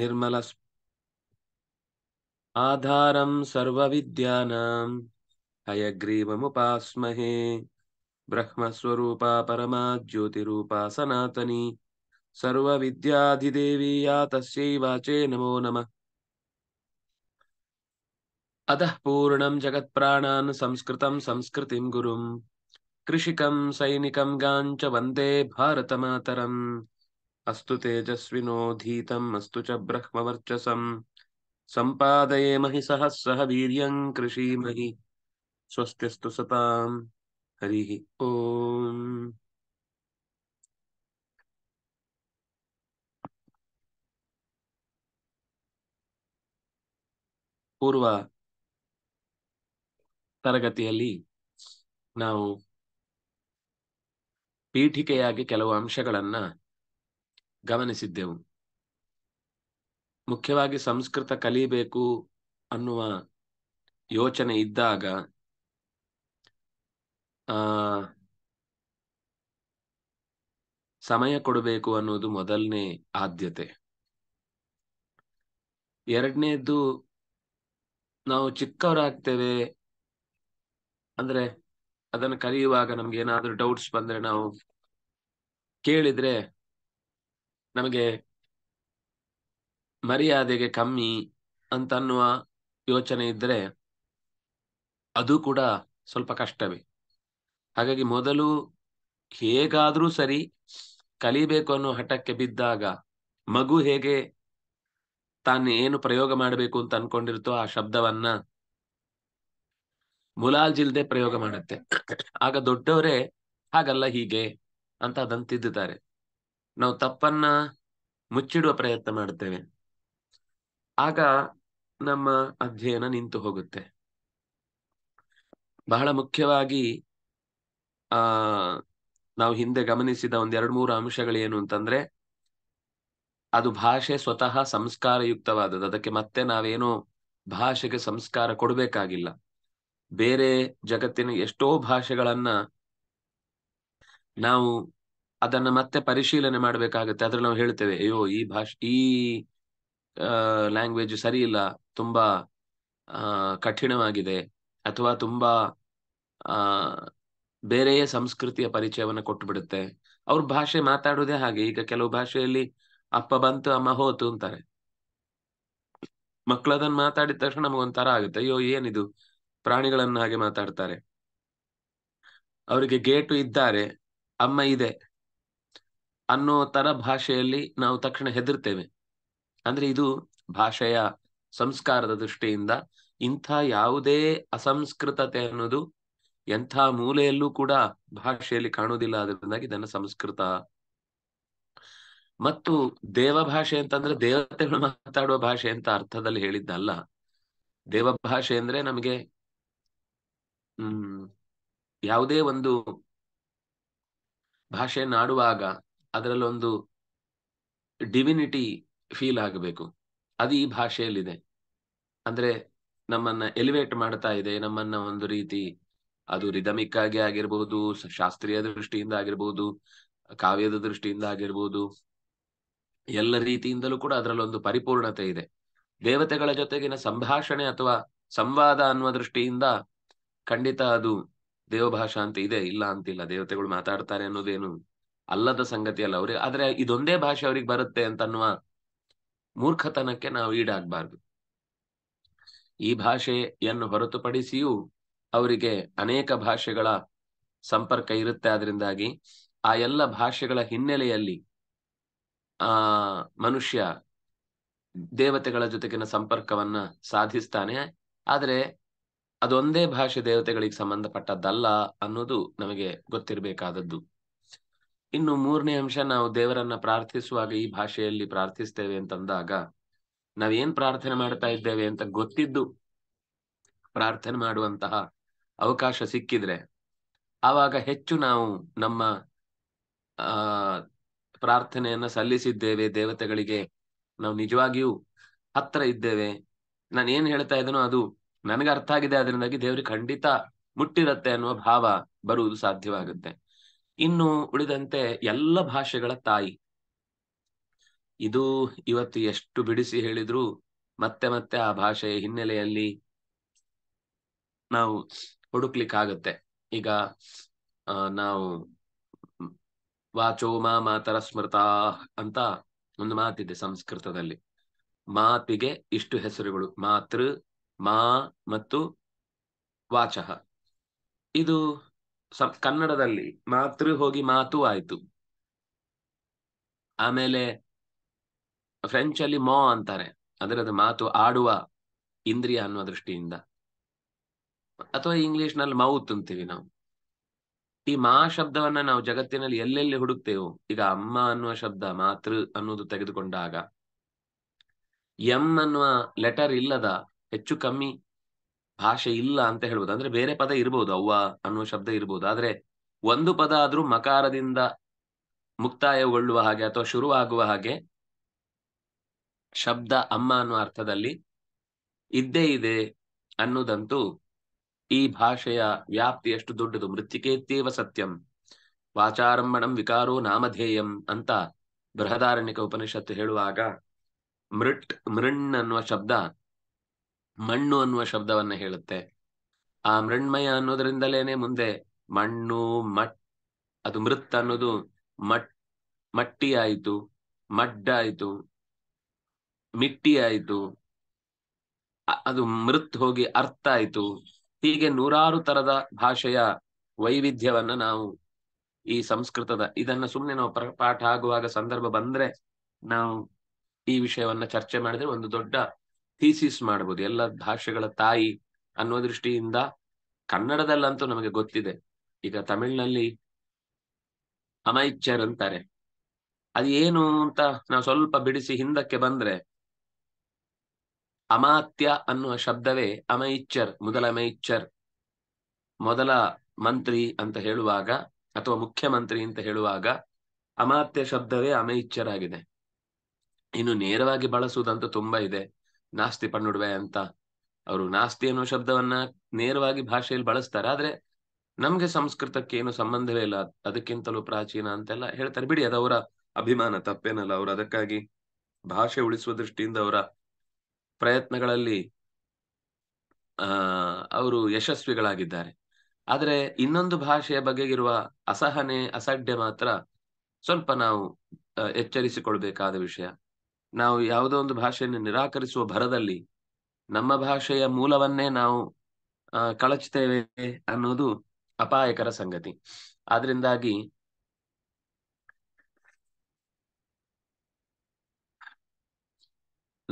నిర్మల ఆధారం సర్వవిద్యానాం హయగ్రీవముపాస్మహే బ్రహ్మస్వరూపా పరమా జ్యోతిరూపా సనాతని సర్వవిద్యాధిదేవీయా తస్యై వాచే నమో నమ అధ పూర్ణం జగత్ప్రాణాన్ సంస్కృతం సంస్కృతిం గురుం కృషికం సైనికం గాంచ వందే భారతమాతరం अस्तु तेजस्विनोधीतम् अस्तु च ब्रह्मवर्चसम् सम्पादयेमहि सह वीर्यम् कृषीमहि स्वस्त्यस्तु सताम् हरिः ओम् ಪೂರ್ವ ತರಗತಿಯಲ್ಲಿ ನಾವು ಪೀಠಿಕೆಯಾಗಿ ಕೆಲವು ಅಂಶಗಳನ್ನು ಗಮನಿಸಿದ್ದೆವು ಮುಖ್ಯವಾಗಿ ಸಂಸ್ಕೃತ ಕಲಿಬೇಕು ಅನ್ನುವ ಯೋಚನೆ ಇದ್ದಾಗ ಆ ಸಮಯ ಕೊಡಬೇಕು ಅನ್ನೋದು ಮೊದಲನೇ ಆದ್ಯತೆ ಎರಡನೇದ್ದು ನಾವು ಚಿಕ್ಕವರಾಗ್ತೇವೆ ಅಂದ್ರೆ ಅದನ್ನು ಕಲಿಯುವಾಗ ನಮ್ಗೆ ಏನಾದ್ರೂ ಡೌಟ್ಸ್ ಬಂದ್ರೆ ನಾವು ಕೇಳಿದ್ರೆ ನಮಗೆ ಮರ್ಯಾದೆಗೆ ಕಮ್ಮಿ ಅಂತನ್ನುವ ಯೋಚನೆ ಇದ್ರೆ ಅದು ಕೂಡ ಸ್ವಲ್ಪ ಕಷ್ಟವೇ ಹಾಗಾಗಿ ಮೊದಲು ಹೇಗಾದ್ರೂ ಸರಿ ಕಲಿಬೇಕು ಅನ್ನೋ ಹಠಕ್ಕೆ ಬಿದ್ದಾಗ ಮಗು ಹೇಗೆ ತಾನು ಏನು ಪ್ರಯೋಗ ಮಾಡಬೇಕು ಅಂತ ಅನ್ಕೊಂಡಿರ್ತೋ ಆ ಶಬ್ದವನ್ನ ಮುಲಾಜಿಲ್ದೆ ಪ್ರಯೋಗ ಮಾಡುತ್ತೆ ಆಗ ದೊಡ್ಡವರೇ ಹಾಗಲ್ಲ ಹೀಗೆ ಅಂತ ಅದನ್ನು ನಾವು ತಪ್ಪನ್ನ ಮುಚ್ಚಿಡುವ ಪ್ರಯತ್ನ ಮಾಡುತ್ತೇವೆ ಆಗ ನಮ್ಮ ಅಧ್ಯಯನ ನಿಂತು ಹೋಗುತ್ತೆ ಬಹಳ ಮುಖ್ಯವಾಗಿ ಆ ನಾವು ಹಿಂದೆ ಗಮನಿಸಿದ ಒಂದ್ ಎರಡು ಮೂರು ಅಂಶಗಳು ಏನು ಅಂತಂದ್ರೆ ಅದು ಭಾಷೆ ಸ್ವತಃ ಸಂಸ್ಕಾರಯುಕ್ತವಾದದ್ದು ಅದಕ್ಕೆ ಮತ್ತೆ ನಾವೇನೋ ಭಾಷೆಗೆ ಸಂಸ್ಕಾರ ಕೊಡಬೇಕಾಗಿಲ್ಲ ಬೇರೆ ಜಗತ್ತಿನ ಎಷ್ಟೋ ಭಾಷೆಗಳನ್ನ ನಾವು ಅದನ್ನು ಮತ್ತೆ ಪರಿಶೀಲನೆ ಮಾಡ್ಬೇಕಾಗುತ್ತೆ ಅದ್ರಲ್ಲಿ ನಾವು ಹೇಳ್ತೇವೆ ಅಯ್ಯೋ ಈ ಭಾಷೆ ಈ ಲ್ಯಾಂಗ್ವೇಜ್ ಸರಿ ಇಲ್ಲ ತುಂಬಾ ಕಠಿಣವಾಗಿದೆ ಅಥವಾ ತುಂಬಾ ಆ ಬೇರೆಯೇ ಸಂಸ್ಕೃತಿಯ ಪರಿಚಯವನ್ನು ಕೊಟ್ಟು ಬಿಡುತ್ತೆ ಅವ್ರ ಭಾಷೆ ಮಾತಾಡೋದೇ ಹಾಗೆ ಈಗ ಕೆಲವು ಭಾಷೆಯಲ್ಲಿ ಅಪ್ಪ ಬಂತು ಅಮ್ಮ ಹೋತು ಅಂತಾರೆ ಮಕ್ಕಳು ಅದನ್ನ ಮಾತಾಡಿದ ತಕ್ಷಣ ನಮಗೊಂಥರ ಆಗುತ್ತೆ ಅಯ್ಯೋ ಏನಿದು ಪ್ರಾಣಿಗಳನ್ನ ಹಾಗೆ ಮಾತಾಡ್ತಾರೆ ಅವರಿಗೆ ಗೇಟು ಇದ್ದಾರೆ ಅಮ್ಮ ಇದೆ ಅನ್ನೋ ತರ ಭಾಷೆಯಲ್ಲಿ ನಾವು ತಕ್ಷಣ ಹೆದರ್ತೇವೆ ಅಂದ್ರೆ ಇದು ಭಾಷೆಯ ಸಂಸ್ಕಾರದ ದೃಷ್ಟಿಯಿಂದ ಇಂಥ ಯಾವುದೇ ಅಸಂಸ್ಕೃತತೆ ಅನ್ನೋದು ಎಂಥ ಮೂಲೆಯಲ್ಲೂ ಕೂಡ ಭಾಷೆಯಲ್ಲಿ ಕಾಣುವುದಿಲ್ಲ ಅದರಿಂದಾಗಿ ಇದನ್ನ ಸಂಸ್ಕೃತ ಮತ್ತು ದೇವ ಭಾಷೆ ಅಂತಂದ್ರೆ ದೇವತೆಗಳು ಮಾತಾಡುವ ಭಾಷೆ ಅಂತ ಅರ್ಥದಲ್ಲಿ ಹೇಳಿದ್ದಲ್ಲ ದೇವ ಭಾಷೆ ಅಂದ್ರೆ ನಮಗೆ ಹ್ಮ್ ಯಾವುದೇ ಒಂದು ಭಾಷೆಯನ್ನು ಆಡುವಾಗ ಅದರಲ್ಲೊಂದು ಡಿವಿನಿಟಿ ಫೀಲ್ ಆಗಬೇಕು ಅದು ಈ ಭಾಷೆಯಲ್ಲಿದೆ ಅಂದ್ರೆ ನಮ್ಮನ್ನ ಎಲಿವೇಟ್ ಮಾಡ್ತಾ ಇದೆ ನಮ್ಮನ್ನ ಒಂದು ರೀತಿ ಅದು ರಿದಮಿಕ್ ಆಗಿ ಆಗಿರ್ಬೋದು ಶಾಸ್ತ್ರೀಯ ದೃಷ್ಟಿಯಿಂದ ಆಗಿರ್ಬೋದು ಕಾವ್ಯದ ದೃಷ್ಟಿಯಿಂದ ಆಗಿರ್ಬೋದು ಎಲ್ಲ ರೀತಿಯಿಂದಲೂ ಕೂಡ ಅದರಲ್ಲೊಂದು ಪರಿಪೂರ್ಣತೆ ಇದೆ ದೇವತೆಗಳ ಜೊತೆಗಿನ ಸಂಭಾಷಣೆ ಅಥವಾ ಸಂವಾದ ಅನ್ನುವ ದೃಷ್ಟಿಯಿಂದ ಖಂಡಿತ ಅದು ದೇವಭಾಷಾ ಅಂತ ಇದೆ ಇಲ್ಲ ಅಂತಿಲ್ಲ ದೇವತೆಗಳು ಮಾತಾಡ್ತಾರೆ ಅನ್ನೋದೇನು ಅಲ್ಲದ ಸಂಗತಿ ಅಲ್ಲ ಅವ್ರಿಗೆ ಆದ್ರೆ ಇದೊಂದೇ ಭಾಷೆ ಅವ್ರಿಗೆ ಬರುತ್ತೆ ಅಂತನ್ನುವ ಮೂರ್ಖತನಕ್ಕೆ ನಾವು ಈಡಾಗಬಾರ್ದು ಈ ಭಾಷೆಯನ್ನು ಹೊರತುಪಡಿಸಿಯೂ ಅವರಿಗೆ ಅನೇಕ ಭಾಷೆಗಳ ಸಂಪರ್ಕ ಇರುತ್ತೆ ಅದರಿಂದಾಗಿ ಆ ಎಲ್ಲ ಭಾಷೆಗಳ ಹಿನ್ನೆಲೆಯಲ್ಲಿ ಆ ಮನುಷ್ಯ ದೇವತೆಗಳ ಜೊತೆಗಿನ ಸಂಪರ್ಕವನ್ನ ಸಾಧಿಸ್ತಾನೆ ಆದರೆ ಅದೊಂದೇ ಭಾಷೆ ದೇವತೆಗಳಿಗೆ ಸಂಬಂಧಪಟ್ಟದ್ದಲ್ಲ ಅನ್ನೋದು ನಮಗೆ ಗೊತ್ತಿರಬೇಕಾದದ್ದು ಇನ್ನು ಮೂರನೇ ಅಂಶ ನಾವು ದೇವರನ್ನ ಪ್ರಾರ್ಥಿಸುವಾಗ ಈ ಭಾಷೆಯಲ್ಲಿ ಪ್ರಾರ್ಥಿಸ್ತೇವೆ ಅಂತಂದಾಗ ನಾವೇನ್ ಪ್ರಾರ್ಥನೆ ಮಾಡ್ತಾ ಇದ್ದೇವೆ ಅಂತ ಗೊತ್ತಿದ್ದು ಪ್ರಾರ್ಥನೆ ಮಾಡುವಂತಹ ಅವಕಾಶ ಸಿಕ್ಕಿದ್ರೆ ಆವಾಗ ಹೆಚ್ಚು ನಾವು ನಮ್ಮ ಆ ಪ್ರಾರ್ಥನೆಯನ್ನ ಸಲ್ಲಿಸಿದ್ದೇವೆ ದೇವತೆಗಳಿಗೆ ನಾವು ನಿಜವಾಗಿಯೂ ಹತ್ರ ಇದ್ದೇವೆ ನಾನು ಏನ್ ಹೇಳ್ತಾ ಇದ್ದೇನೋ ಅದು ನನಗೆ ಅರ್ಥ ಆಗಿದೆ ಅದರಿಂದಾಗಿ ದೇವ್ರಿಗೆ ಖಂಡಿತ ಮುಟ್ಟಿರತ್ತೆ ಅನ್ನುವ ಭಾವ ಬರುವುದು ಸಾಧ್ಯವಾಗುತ್ತೆ ಇನ್ನು ಉಳಿದಂತೆ ಎಲ್ಲ ಭಾಷೆಗಳ ತಾಯಿ ಇದು ಇವತ್ತು ಎಷ್ಟು ಬಿಡಿಸಿ ಹೇಳಿದ್ರು ಮತ್ತೆ ಮತ್ತೆ ಆ ಭಾಷೆಯ ಹಿನ್ನೆಲೆಯಲ್ಲಿ ನಾವು ಹುಡುಕ್ಲಿಕ್ಕಾಗತ್ತೆ ಈಗ ನಾವು ವಾಚೋ ಮಾ ಮಾತರ ಸ್ಮೃತ ಅಂತ ಒಂದು ಮಾತಿದೆ ಸಂಸ್ಕೃತದಲ್ಲಿ ಮಾತಿಗೆ ಇಷ್ಟು ಹೆಸರುಗಳು ಮಾತೃ ಮಾ ಮತ್ತು ವಾಚ ಇದು ಕನ್ನಡದಲ್ಲಿ ಮಾತೃ ಹೋಗಿ ಮಾತು ಆಯ್ತು ಆಮೇಲೆ ಫ್ರೆಂಚ್ ಅಲ್ಲಿ ಮಾ ಅಂತಾರೆ ಅದು ಮಾತು ಆಡುವ ಇಂದ್ರಿಯ ಅನ್ನುವ ದೃಷ್ಟಿಯಿಂದ ಅಥವಾ ಇಂಗ್ಲಿಷ್ ನಲ್ಲಿ ಮೌತ್ ಅಂತೀವಿ ನಾವು ಈ ಮಾ ಶಬ್ದವನ್ನ ನಾವು ಜಗತ್ತಿನಲ್ಲಿ ಎಲ್ಲೆಲ್ಲಿ ಹುಡುಕ್ತೇವೋ ಈಗ ಅಮ್ಮ ಅನ್ನುವ ಶಬ್ದ ಮಾತೃ ಅನ್ನೋದು ತೆಗೆದುಕೊಂಡಾಗ ಎಂ ಅನ್ನುವ ಲೆಟರ್ ಇಲ್ಲದ ಹೆಚ್ಚು ಕಮ್ಮಿ ಭಾಷೆ ಇಲ್ಲ ಅಂತ ಹೇಳ್ಬೋದು ಅಂದ್ರೆ ಬೇರೆ ಪದ ಇರ್ಬೋದು ಅವ್ವ ಅನ್ನೋ ಶಬ್ದ ಇರ್ಬೋದು ಆದ್ರೆ ಒಂದು ಪದ ಆದ್ರೂ ಮಕಾರದಿಂದ ಮುಕ್ತಾಯಗೊಳ್ಳುವ ಹಾಗೆ ಅಥವಾ ಶುರುವಾಗುವ ಹಾಗೆ ಶಬ್ದ ಅಮ್ಮ ಅನ್ನುವ ಅರ್ಥದಲ್ಲಿ ಇದ್ದೇ ಇದೆ ಅನ್ನೋದಂತೂ ಈ ಭಾಷೆಯ ವ್ಯಾಪ್ತಿ ಎಷ್ಟು ದೊಡ್ಡದು ತೇವ ಸತ್ಯಂ ವಾಚಾರಂಭಣಂ ವಿಕಾರೋ ನಾಮಧೇಯಂ ಅಂತ ಬೃಹದಾರಣ್ಯಕ ಉಪನಿಷತ್ತು ಹೇಳುವಾಗ ಮೃಟ್ ಮೃಣ್ ಅನ್ನುವ ಶಬ್ದ ಮಣ್ಣು ಅನ್ನುವ ಶಬ್ದವನ್ನ ಹೇಳುತ್ತೆ ಆ ಮೃಣ್ಮಯ ಅನ್ನೋದ್ರಿಂದಲೇನೆ ಮುಂದೆ ಮಣ್ಣು ಮಟ್ ಅದು ಮೃತ್ ಅನ್ನೋದು ಮಟ್ ಮಟ್ಟಿ ಆಯಿತು ಮಡ್ಡ ಮಿಟ್ಟಿ ಆಯಿತು ಅದು ಮೃತ್ ಹೋಗಿ ಅರ್ಥ ಆಯಿತು ಹೀಗೆ ನೂರಾರು ತರದ ಭಾಷೆಯ ವೈವಿಧ್ಯವನ್ನ ನಾವು ಈ ಸಂಸ್ಕೃತದ ಇದನ್ನ ಸುಮ್ಮನೆ ನಾವು ಪಾಠ ಆಗುವಾಗ ಸಂದರ್ಭ ಬಂದ್ರೆ ನಾವು ಈ ವಿಷಯವನ್ನ ಚರ್ಚೆ ಮಾಡಿದ್ರೆ ಒಂದು ದೊಡ್ಡ ಥೀಸಿಸ್ ಮಾಡಬಹುದು ಎಲ್ಲ ಭಾಷೆಗಳ ತಾಯಿ ಅನ್ನೋ ದೃಷ್ಟಿಯಿಂದ ಕನ್ನಡದಲ್ಲಂತೂ ನಮಗೆ ಗೊತ್ತಿದೆ ಈಗ ತಮಿಳಿನಲ್ಲಿ ಅಮೈಚರ್ ಅಂತಾರೆ ಅದು ಏನು ಅಂತ ನಾವು ಸ್ವಲ್ಪ ಬಿಡಿಸಿ ಹಿಂದಕ್ಕೆ ಬಂದ್ರೆ ಅಮಾತ್ಯ ಅನ್ನುವ ಶಬ್ದವೇ ಅಮೈಚರ್ ಮೊದಲ ಅಮೈಚರ್ ಮೊದಲ ಮಂತ್ರಿ ಅಂತ ಹೇಳುವಾಗ ಅಥವಾ ಮುಖ್ಯಮಂತ್ರಿ ಅಂತ ಹೇಳುವಾಗ ಅಮಾತ್ಯ ಶಬ್ದವೇ ಅಮೈಚರ್ ಆಗಿದೆ ಇನ್ನು ನೇರವಾಗಿ ಬಳಸುವುದಂತೂ ತುಂಬಾ ಇದೆ ನಾಸ್ತಿ ಪಣ್ಣುಡುವೆ ಅಂತ ಅವರು ನಾಸ್ತಿ ಅನ್ನೋ ಶಬ್ದವನ್ನ ನೇರವಾಗಿ ಭಾಷೆಯಲ್ಲಿ ಬಳಸ್ತಾರೆ ಆದ್ರೆ ನಮ್ಗೆ ಸಂಸ್ಕೃತಕ್ಕೆ ಏನು ಸಂಬಂಧವೇ ಇಲ್ಲ ಅದಕ್ಕಿಂತಲೂ ಪ್ರಾಚೀನ ಅಂತೆಲ್ಲ ಹೇಳ್ತಾರೆ ಬಿಡಿ ಅವರ ಅಭಿಮಾನ ತಪ್ಪೇನಲ್ಲ ಅವರು ಅದಕ್ಕಾಗಿ ಭಾಷೆ ಉಳಿಸುವ ದೃಷ್ಟಿಯಿಂದ ಅವರ ಪ್ರಯತ್ನಗಳಲ್ಲಿ ಆ ಅವರು ಯಶಸ್ವಿಗಳಾಗಿದ್ದಾರೆ ಆದ್ರೆ ಇನ್ನೊಂದು ಭಾಷೆಯ ಬಗೆಗಿರುವ ಅಸಹನೆ ಅಸಡ್ಡೆ ಮಾತ್ರ ಸ್ವಲ್ಪ ನಾವು ಎಚ್ಚರಿಸಿಕೊಳ್ಬೇಕಾದ ವಿಷಯ ನಾವು ಯಾವುದೋ ಒಂದು ಭಾಷೆಯನ್ನು ನಿರಾಕರಿಸುವ ಭರದಲ್ಲಿ ನಮ್ಮ ಭಾಷೆಯ ಮೂಲವನ್ನೇ ನಾವು ಕಳಚ್ತೇವೆ ಅನ್ನೋದು ಅಪಾಯಕರ ಸಂಗತಿ ಆದ್ರಿಂದಾಗಿ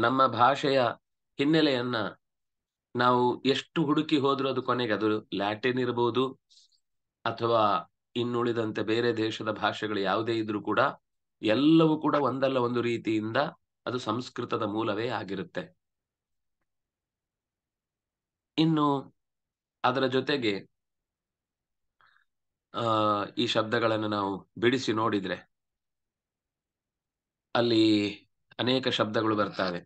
ನಮ್ಮ ಭಾಷೆಯ ಹಿನ್ನೆಲೆಯನ್ನ ನಾವು ಎಷ್ಟು ಹುಡುಕಿ ಹೋದ್ರೂ ಅದು ಕೊನೆಗೆ ಅದು ಲ್ಯಾಟಿನ್ ಇರಬಹುದು ಅಥವಾ ಇನ್ನುಳಿದಂತೆ ಬೇರೆ ದೇಶದ ಭಾಷೆಗಳು ಯಾವುದೇ ಇದ್ರೂ ಕೂಡ ಎಲ್ಲವೂ ಕೂಡ ಒಂದಲ್ಲ ಒಂದು ರೀತಿಯಿಂದ ಅದು ಸಂಸ್ಕೃತದ ಮೂಲವೇ ಆಗಿರುತ್ತೆ ಇನ್ನು ಅದರ ಜೊತೆಗೆ ಆ ಈ ಶಬ್ದಗಳನ್ನು ನಾವು ಬಿಡಿಸಿ ನೋಡಿದ್ರೆ ಅಲ್ಲಿ ಅನೇಕ ಶಬ್ದಗಳು ಬರ್ತವೆ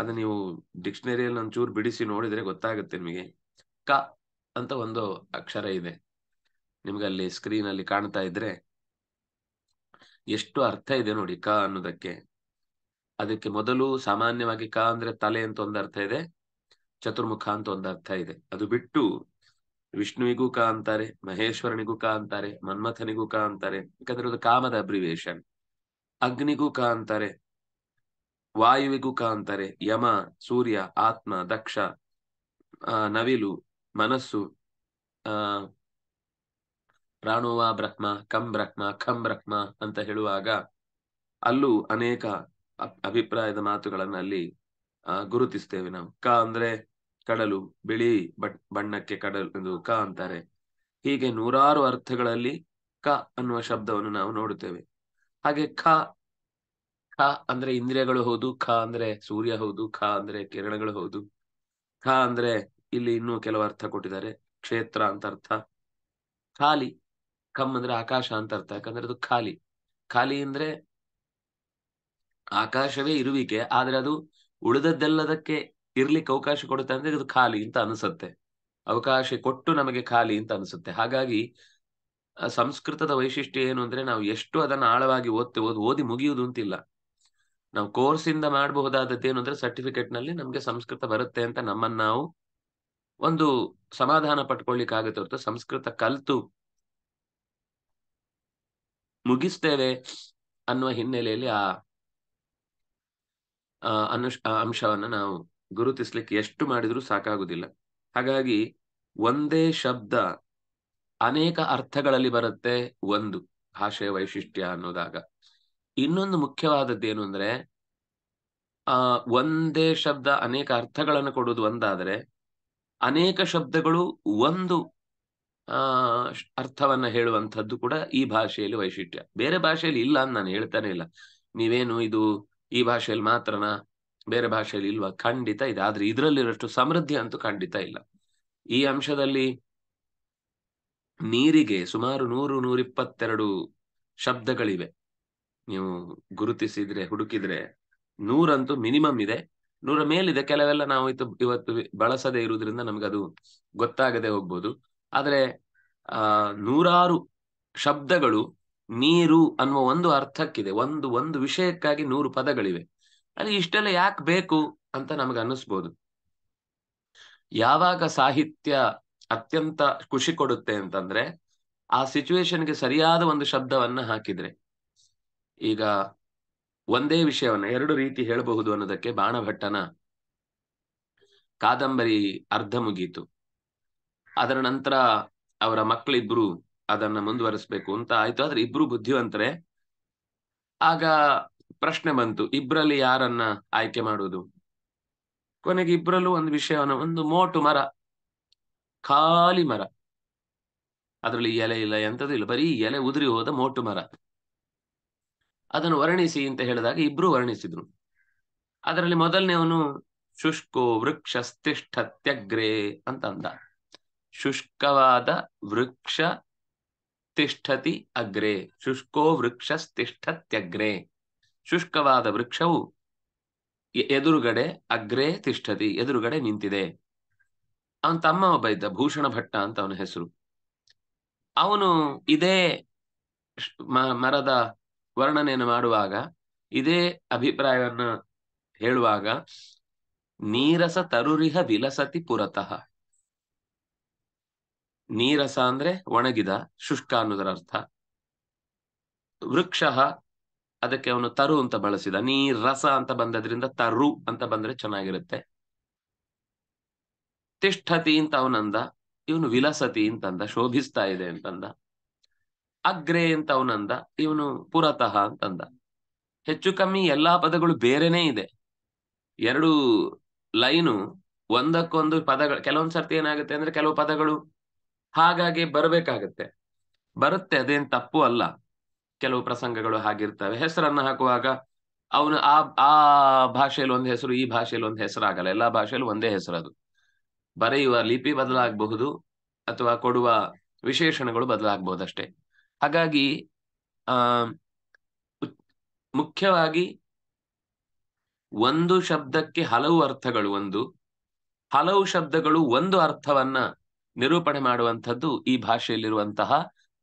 ಅದು ನೀವು ಡಿಕ್ಷನರಿಯಲ್ಲಿ ಒಂಚೂರು ಬಿಡಿಸಿ ನೋಡಿದ್ರೆ ಗೊತ್ತಾಗುತ್ತೆ ನಿಮಗೆ ಕ ಅಂತ ಒಂದು ಅಕ್ಷರ ಇದೆ ನಿಮ್ಗೆ ಅಲ್ಲಿ ಸ್ಕ್ರೀನ್ ಅಲ್ಲಿ ಕಾಣ್ತಾ ಇದ್ರೆ ಎಷ್ಟು ಅರ್ಥ ಇದೆ ನೋಡಿ ಕ ಅನ್ನೋದಕ್ಕೆ ಅದಕ್ಕೆ ಮೊದಲು ಸಾಮಾನ್ಯವಾಗಿ ಕ ಅಂದ್ರೆ ತಲೆ ಅಂತ ಒಂದು ಅರ್ಥ ಇದೆ ಚತುರ್ಮುಖ ಅಂತ ಒಂದು ಅರ್ಥ ಇದೆ ಅದು ಬಿಟ್ಟು ವಿಷ್ಣುವಿಗೂ ಕ ಅಂತಾರೆ ಮಹೇಶ್ವರನಿಗೂ ಕ ಅಂತಾರೆ ಮನ್ಮಥನಿಗೂ ಕ ಅಂತಾರೆ ಯಾಕಂದ್ರೆ ಅದು ಕಾಮದ ಅಬ್ರಿವೇಶನ್ ಅಗ್ನಿಗೂ ಕ ಅಂತಾರೆ ವಾಯುವಿಗೂ ಕ ಅಂತಾರೆ ಯಮ ಸೂರ್ಯ ಆತ್ಮ ದಕ್ಷ ನವಿಲು ಮನಸ್ಸು ಆ ಪ್ರಾಣೋವಾ ಬ್ರಹ್ಮ ಕಂ ಬ್ರಹ್ಮ ಖಂ ಬ್ರಹ್ಮ ಅಂತ ಹೇಳುವಾಗ ಅಲ್ಲೂ ಅನೇಕ ಅಭಿಪ್ರಾಯದ ಮಾತುಗಳನ್ನ ಅಲ್ಲಿ ಗುರುತಿಸ್ತೇವೆ ನಾವು ಕ ಅಂದ್ರೆ ಕಡಲು ಬಿಳಿ ಬಟ್ ಬಣ್ಣಕ್ಕೆ ಕಡಲು ಇದು ಕ ಅಂತಾರೆ ಹೀಗೆ ನೂರಾರು ಅರ್ಥಗಳಲ್ಲಿ ಕ ಅನ್ನುವ ಶಬ್ದವನ್ನು ನಾವು ನೋಡುತ್ತೇವೆ ಹಾಗೆ ಖ ಖ ಅಂದ್ರೆ ಇಂದ್ರಿಯಗಳು ಹೌದು ಖ ಅಂದ್ರೆ ಸೂರ್ಯ ಹೌದು ಖ ಅಂದ್ರೆ ಕಿರಣಗಳು ಹೌದು ಖ ಅಂದ್ರೆ ಇಲ್ಲಿ ಇನ್ನೂ ಕೆಲವು ಅರ್ಥ ಕೊಟ್ಟಿದ್ದಾರೆ ಕ್ಷೇತ್ರ ಅಂತ ಅರ್ಥ ಖಾಲಿ ಕಮ್ ಅಂದ್ರೆ ಆಕಾಶ ಅಂತ ಅರ್ಥ ಯಾಕಂದ್ರೆ ಅದು ಖಾಲಿ ಖಾಲಿ ಅಂದ್ರೆ ಆಕಾಶವೇ ಇರುವಿಕೆ ಆದ್ರೆ ಅದು ಉಳಿದದ್ದೆಲ್ಲದಕ್ಕೆ ಇರ್ಲಿಕ್ಕೆ ಅವಕಾಶ ಕೊಡುತ್ತೆ ಅಂದ್ರೆ ಇದು ಖಾಲಿ ಅಂತ ಅನಿಸುತ್ತೆ ಅವಕಾಶ ಕೊಟ್ಟು ನಮಗೆ ಖಾಲಿ ಅಂತ ಅನಿಸುತ್ತೆ ಹಾಗಾಗಿ ಸಂಸ್ಕೃತದ ವೈಶಿಷ್ಟ್ಯ ಏನು ಅಂದ್ರೆ ನಾವು ಎಷ್ಟು ಅದನ್ನ ಆಳವಾಗಿ ಓದ್ತೆ ಓದಿ ಓದಿ ಮುಗಿಯುವುದು ಅಂತಿಲ್ಲ ನಾವು ಕೋರ್ಸ್ ಇಂದ ಮಾಡಬಹುದಾದದ್ದು ಏನು ಅಂದ್ರೆ ಸರ್ಟಿಫಿಕೇಟ್ ನಲ್ಲಿ ನಮ್ಗೆ ಸಂಸ್ಕೃತ ಬರುತ್ತೆ ಅಂತ ನಮ್ಮನ್ನ ನಾವು ಒಂದು ಸಮಾಧಾನ ಆಗುತ್ತೆ ಹೊರತು ಸಂಸ್ಕೃತ ಕಲ್ತು ಮುಗಿಸ್ತೇವೆ ಅನ್ನುವ ಹಿನ್ನೆಲೆಯಲ್ಲಿ ಆ ಅನುಷ್ ಅಂಶವನ್ನ ನಾವು ಗುರುತಿಸ್ಲಿಕ್ಕೆ ಎಷ್ಟು ಮಾಡಿದ್ರೂ ಸಾಕಾಗುದಿಲ್ಲ ಹಾಗಾಗಿ ಒಂದೇ ಶಬ್ದ ಅನೇಕ ಅರ್ಥಗಳಲ್ಲಿ ಬರುತ್ತೆ ಒಂದು ಭಾಷೆಯ ವೈಶಿಷ್ಟ್ಯ ಅನ್ನೋದಾಗ ಇನ್ನೊಂದು ಮುಖ್ಯವಾದದ್ದು ಏನು ಅಂದ್ರೆ ಆ ಒಂದೇ ಶಬ್ದ ಅನೇಕ ಅರ್ಥಗಳನ್ನು ಕೊಡುವುದು ಒಂದಾದ್ರೆ ಅನೇಕ ಶಬ್ದಗಳು ಒಂದು ಆ ಅರ್ಥವನ್ನ ಹೇಳುವಂಥದ್ದು ಕೂಡ ಈ ಭಾಷೆಯಲ್ಲಿ ವೈಶಿಷ್ಟ್ಯ ಬೇರೆ ಭಾಷೆಯಲ್ಲಿ ಇಲ್ಲ ಅಂತ ನಾನು ಹೇಳ್ತಾನೆ ಇಲ್ಲ ನೀವೇನು ಇದು ಈ ಭಾಷೆಯಲ್ಲಿ ಮಾತ್ರನಾ ಬೇರೆ ಭಾಷೆಯಲ್ಲಿ ಇಲ್ವಾ ಖಂಡಿತ ಇದೆ ಆದ್ರೆ ಇದರಲ್ಲಿರೋಷ್ಟು ಸಮೃದ್ಧಿ ಅಂತೂ ಖಂಡಿತ ಇಲ್ಲ ಈ ಅಂಶದಲ್ಲಿ ನೀರಿಗೆ ಸುಮಾರು ನೂರು ನೂರಿಪ್ಪತ್ತೆರಡು ಶಬ್ದಗಳಿವೆ ನೀವು ಗುರುತಿಸಿದ್ರೆ ಹುಡುಕಿದ್ರೆ ನೂರಂತೂ ಮಿನಿಮಮ್ ಇದೆ ನೂರ ಮೇಲಿದೆ ಕೆಲವೆಲ್ಲ ನಾವು ಇತ್ತು ಇವತ್ತು ಬಳಸದೇ ಇರುವುದರಿಂದ ಅದು ಗೊತ್ತಾಗದೆ ಹೋಗ್ಬೋದು ಆದ್ರೆ ಆ ನೂರಾರು ಶಬ್ದಗಳು ನೀರು ಅನ್ನುವ ಒಂದು ಅರ್ಥಕ್ಕಿದೆ ಒಂದು ಒಂದು ವಿಷಯಕ್ಕಾಗಿ ನೂರು ಪದಗಳಿವೆ ಅಲ್ಲಿ ಇಷ್ಟೆಲ್ಲ ಯಾಕೆ ಬೇಕು ಅಂತ ನಮಗೆ ಅನ್ನಿಸ್ಬೋದು ಯಾವಾಗ ಸಾಹಿತ್ಯ ಅತ್ಯಂತ ಖುಷಿ ಕೊಡುತ್ತೆ ಅಂತಂದ್ರೆ ಆ ಸಿಚುವೇಶನ್ಗೆ ಸರಿಯಾದ ಒಂದು ಶಬ್ದವನ್ನ ಹಾಕಿದ್ರೆ ಈಗ ಒಂದೇ ವಿಷಯವನ್ನ ಎರಡು ರೀತಿ ಹೇಳಬಹುದು ಅನ್ನೋದಕ್ಕೆ ಬಾಣಭಟ್ಟನ ಕಾದಂಬರಿ ಅರ್ಧ ಮುಗೀತು ಅದರ ನಂತರ ಅವರ ಮಕ್ಕಳಿಬ್ರು ಅದನ್ನ ಮುಂದುವರಿಸಬೇಕು ಅಂತ ಆಯ್ತು ಆದ್ರೆ ಇಬ್ರು ಬುದ್ಧಿವಂತರೆ ಆಗ ಪ್ರಶ್ನೆ ಬಂತು ಇಬ್ರಲ್ಲಿ ಯಾರನ್ನ ಆಯ್ಕೆ ಮಾಡುವುದು ಕೊನೆಗೆ ಇಬ್ರಲ್ಲೂ ಒಂದು ವಿಷಯವನ್ನ ಒಂದು ಮೋಟು ಮರ ಖಾಲಿ ಮರ ಅದರಲ್ಲಿ ಎಲೆ ಇಲ್ಲ ಎಂಥದ್ದು ಇಲ್ಲ ಬರೀ ಎಲೆ ಉದುರಿ ಹೋದ ಮೋಟು ಮರ ಅದನ್ನು ವರ್ಣಿಸಿ ಅಂತ ಹೇಳಿದಾಗ ಇಬ್ರು ವರ್ಣಿಸಿದ್ರು ಅದರಲ್ಲಿ ಮೊದಲನೇವನು ಶುಷ್ಕೋ ವೃಕ್ಷ ತ್ಯಗ್ರೆ ಅಂತ ಅಂದ ಶುಷ್ಕವಾದ ವೃಕ್ಷ ತಿಷ್ಠತಿ ಅಗ್ರೆ ಶುಷ್ಕೋ ವೃಕ್ಷಸ್ತಿಷ್ಠತ್ಯಗ್ರೆ ಶುಷ್ಕವಾದ ವೃಕ್ಷವು ಎದುರುಗಡೆ ಅಗ್ರೆ ತಿಷ್ಠತಿ ಎದುರುಗಡೆ ನಿಂತಿದೆ ಅವನ ತಮ್ಮ ಒಬ್ಬ ಇದ್ದ ಭೂಷಣ ಭಟ್ಟ ಅಂತ ಅವನ ಹೆಸರು ಅವನು ಇದೇ ಮರದ ವರ್ಣನೆಯನ್ನು ಮಾಡುವಾಗ ಇದೇ ಅಭಿಪ್ರಾಯವನ್ನು ಹೇಳುವಾಗ ನೀರಸ ತರುರಿಹ ವಿಲಸತಿ ಪುರತಃ ನೀರಸ ಅಂದ್ರೆ ಒಣಗಿದ ಶುಷ್ಕ ಅನ್ನೋದರ ಅರ್ಥ ವೃಕ್ಷ ಅದಕ್ಕೆ ಅವನು ತರು ಅಂತ ಬಳಸಿದ ನೀರಸ ಅಂತ ಬಂದದ್ರಿಂದ ತರು ಅಂತ ಬಂದ್ರೆ ಚೆನ್ನಾಗಿರುತ್ತೆ ತಿಷ್ಠತಿ ಅಂತ ಅವನಂದ ಇವನು ವಿಲಸತಿ ಅಂತಂದ ಶೋಭಿಸ್ತಾ ಇದೆ ಅಂತಂದ ಅಗ್ರೆ ಅಂತ ಅವನಂದ ಇವನು ಪುರತಃ ಅಂತಂದ ಹೆಚ್ಚು ಕಮ್ಮಿ ಎಲ್ಲಾ ಪದಗಳು ಬೇರೆನೇ ಇದೆ ಎರಡು ಲೈನು ಒಂದಕ್ಕೊಂದು ಪದಗಳು ಕೆಲವೊಂದ್ಸರ್ತಿ ಸರ್ತಿ ಏನಾಗುತ್ತೆ ಅಂದ್ರೆ ಕೆಲವು ಪದಗಳು ಹಾಗಾಗಿ ಬರಬೇಕಾಗತ್ತೆ ಬರುತ್ತೆ ಅದೇನ್ ತಪ್ಪು ಅಲ್ಲ ಕೆಲವು ಪ್ರಸಂಗಗಳು ಹಾಗಿರ್ತವೆ ಹೆಸರನ್ನು ಹಾಕುವಾಗ ಅವನು ಆ ಆ ಭಾಷೆಯಲ್ಲಿ ಒಂದು ಹೆಸರು ಈ ಭಾಷೆಯಲ್ಲಿ ಒಂದು ಹೆಸರಾಗಲ್ಲ ಎಲ್ಲಾ ಭಾಷೆಯಲ್ಲಿ ಒಂದೇ ಹೆಸರದು ಬರೆಯುವ ಲಿಪಿ ಬದಲಾಗಬಹುದು ಅಥವಾ ಕೊಡುವ ವಿಶೇಷಣಗಳು ಅಷ್ಟೇ ಹಾಗಾಗಿ ಆ ಮುಖ್ಯವಾಗಿ ಒಂದು ಶಬ್ದಕ್ಕೆ ಹಲವು ಅರ್ಥಗಳು ಒಂದು ಹಲವು ಶಬ್ದಗಳು ಒಂದು ಅರ್ಥವನ್ನ ನಿರೂಪಣೆ ಮಾಡುವಂಥದ್ದು ಈ ಭಾಷೆಯಲ್ಲಿರುವಂತಹ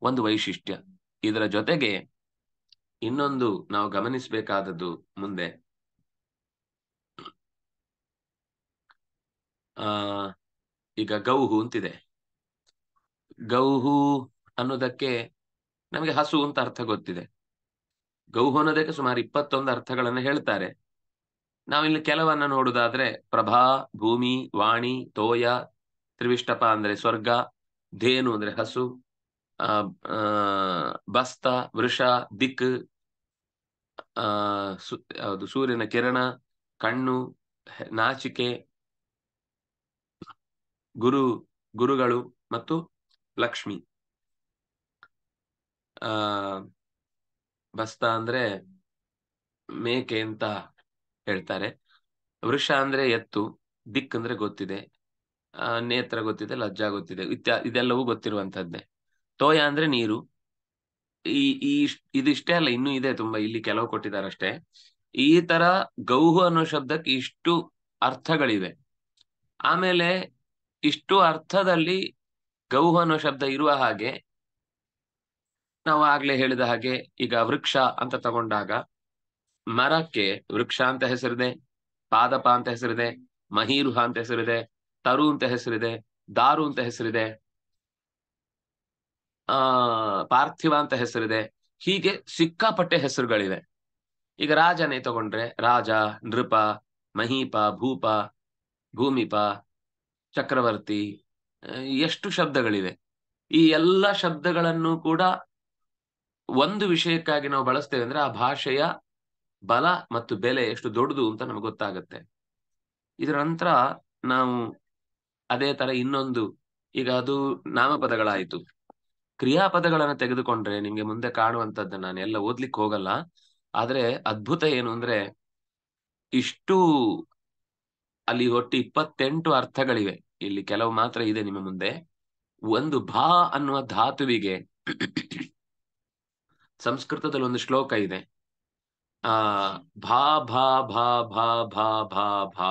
ಒಂದು ವೈಶಿಷ್ಟ್ಯ ಇದರ ಜೊತೆಗೆ ಇನ್ನೊಂದು ನಾವು ಗಮನಿಸಬೇಕಾದದ್ದು ಮುಂದೆ ಆ ಈಗ ಗೌಹು ಅಂತಿದೆ ಗೌಹು ಅನ್ನೋದಕ್ಕೆ ನಮಗೆ ಹಸು ಅಂತ ಅರ್ಥ ಗೊತ್ತಿದೆ ಗೌಹು ಅನ್ನೋದಕ್ಕೆ ಸುಮಾರು ಇಪ್ಪತ್ತೊಂದು ಅರ್ಥಗಳನ್ನು ಹೇಳ್ತಾರೆ ನಾವಿಲ್ಲಿ ಕೆಲವನ್ನ ನೋಡುದಾದ್ರೆ ಪ್ರಭಾ ಭೂಮಿ ವಾಣಿ ತೋಯ ತ್ರಿವಿಷ್ಟಪ ಅಂದ್ರೆ ಸ್ವರ್ಗ ಧೇನು ಅಂದ್ರೆ ಹಸು ಆ ಬಸ್ತ ವೃಷ ದಿಕ್ ಆ ಸೂರ್ಯನ ಕಿರಣ ಕಣ್ಣು ನಾಚಿಕೆ ಗುರು ಗುರುಗಳು ಮತ್ತು ಲಕ್ಷ್ಮಿ ಆ ಬಸ್ತ ಅಂದ್ರೆ ಮೇಕೆ ಅಂತ ಹೇಳ್ತಾರೆ ವೃಷ ಅಂದ್ರೆ ಎತ್ತು ದಿಕ್ ಅಂದ್ರೆ ಗೊತ್ತಿದೆ ನೇತ್ರ ಗೊತ್ತಿದೆ ಲಜ್ಜಾ ಗೊತ್ತಿದೆ ಇದೆಲ್ಲವೂ ಗೊತ್ತಿರುವಂತದ್ದೇ ತೋಯ ಅಂದ್ರೆ ನೀರು ಈ ಈ ಇದಿಷ್ಟೇ ಅಲ್ಲ ಇನ್ನೂ ಇದೆ ತುಂಬಾ ಇಲ್ಲಿ ಕೆಲವು ಅಷ್ಟೇ ಈ ತರ ಗೌಹು ಅನ್ನೋ ಶಬ್ದಕ್ಕೆ ಇಷ್ಟು ಅರ್ಥಗಳಿವೆ ಆಮೇಲೆ ಇಷ್ಟು ಅರ್ಥದಲ್ಲಿ ಗೌಹು ಅನ್ನೋ ಶಬ್ದ ಇರುವ ಹಾಗೆ ನಾವು ಆಗ್ಲೇ ಹೇಳಿದ ಹಾಗೆ ಈಗ ವೃಕ್ಷ ಅಂತ ತಗೊಂಡಾಗ ಮರಕ್ಕೆ ವೃಕ್ಷ ಅಂತ ಹೆಸರಿದೆ ಪಾದಪ ಅಂತ ಹೆಸರಿದೆ ಮಹಿರುಹ ಅಂತ ಹೆಸರಿದೆ ತರು ಅಂತ ಹೆಸರಿದೆ ದಾರು ಅಂತ ಹೆಸರಿದೆ ಆ ಪಾರ್ಥಿವ ಅಂತ ಹೆಸರಿದೆ ಹೀಗೆ ಸಿಕ್ಕಾಪಟ್ಟೆ ಹೆಸರುಗಳಿವೆ ಈಗ ರಾಜನೇ ತಗೊಂಡ್ರೆ ರಾಜ ನೃಪ ಮಹೀಪ ಭೂಪ ಭೂಮಿಪ ಚಕ್ರವರ್ತಿ ಎಷ್ಟು ಶಬ್ದಗಳಿವೆ ಈ ಎಲ್ಲ ಶಬ್ದಗಳನ್ನು ಕೂಡ ಒಂದು ವಿಷಯಕ್ಕಾಗಿ ನಾವು ಬಳಸ್ತೇವೆ ಅಂದ್ರೆ ಆ ಭಾಷೆಯ ಬಲ ಮತ್ತು ಬೆಲೆ ಎಷ್ಟು ದೊಡ್ಡದು ಅಂತ ನಮ್ಗೆ ಗೊತ್ತಾಗುತ್ತೆ ಇದರ ನಂತರ ನಾವು ಅದೇ ತರ ಇನ್ನೊಂದು ಈಗ ಅದು ನಾಮಪದಗಳಾಯಿತು ಕ್ರಿಯಾಪದಗಳನ್ನು ತೆಗೆದುಕೊಂಡ್ರೆ ನಿಮ್ಗೆ ಮುಂದೆ ಕಾಣುವಂತದ್ದು ನಾನು ಎಲ್ಲ ಓದ್ಲಿಕ್ಕೆ ಹೋಗಲ್ಲ ಆದ್ರೆ ಅದ್ಭುತ ಏನು ಅಂದ್ರೆ ಇಷ್ಟು ಅಲ್ಲಿ ಒಟ್ಟು ಇಪ್ಪತ್ತೆಂಟು ಅರ್ಥಗಳಿವೆ ಇಲ್ಲಿ ಕೆಲವು ಮಾತ್ರ ಇದೆ ನಿಮ್ಮ ಮುಂದೆ ಒಂದು ಭಾ ಅನ್ನುವ ಧಾತುವಿಗೆ ಸಂಸ್ಕೃತದಲ್ಲಿ ಒಂದು ಶ್ಲೋಕ ಇದೆ ಆ ಭಾ ಭಾ ಭಾ ಭಾ ಭಾ ಭಾ ಭಾ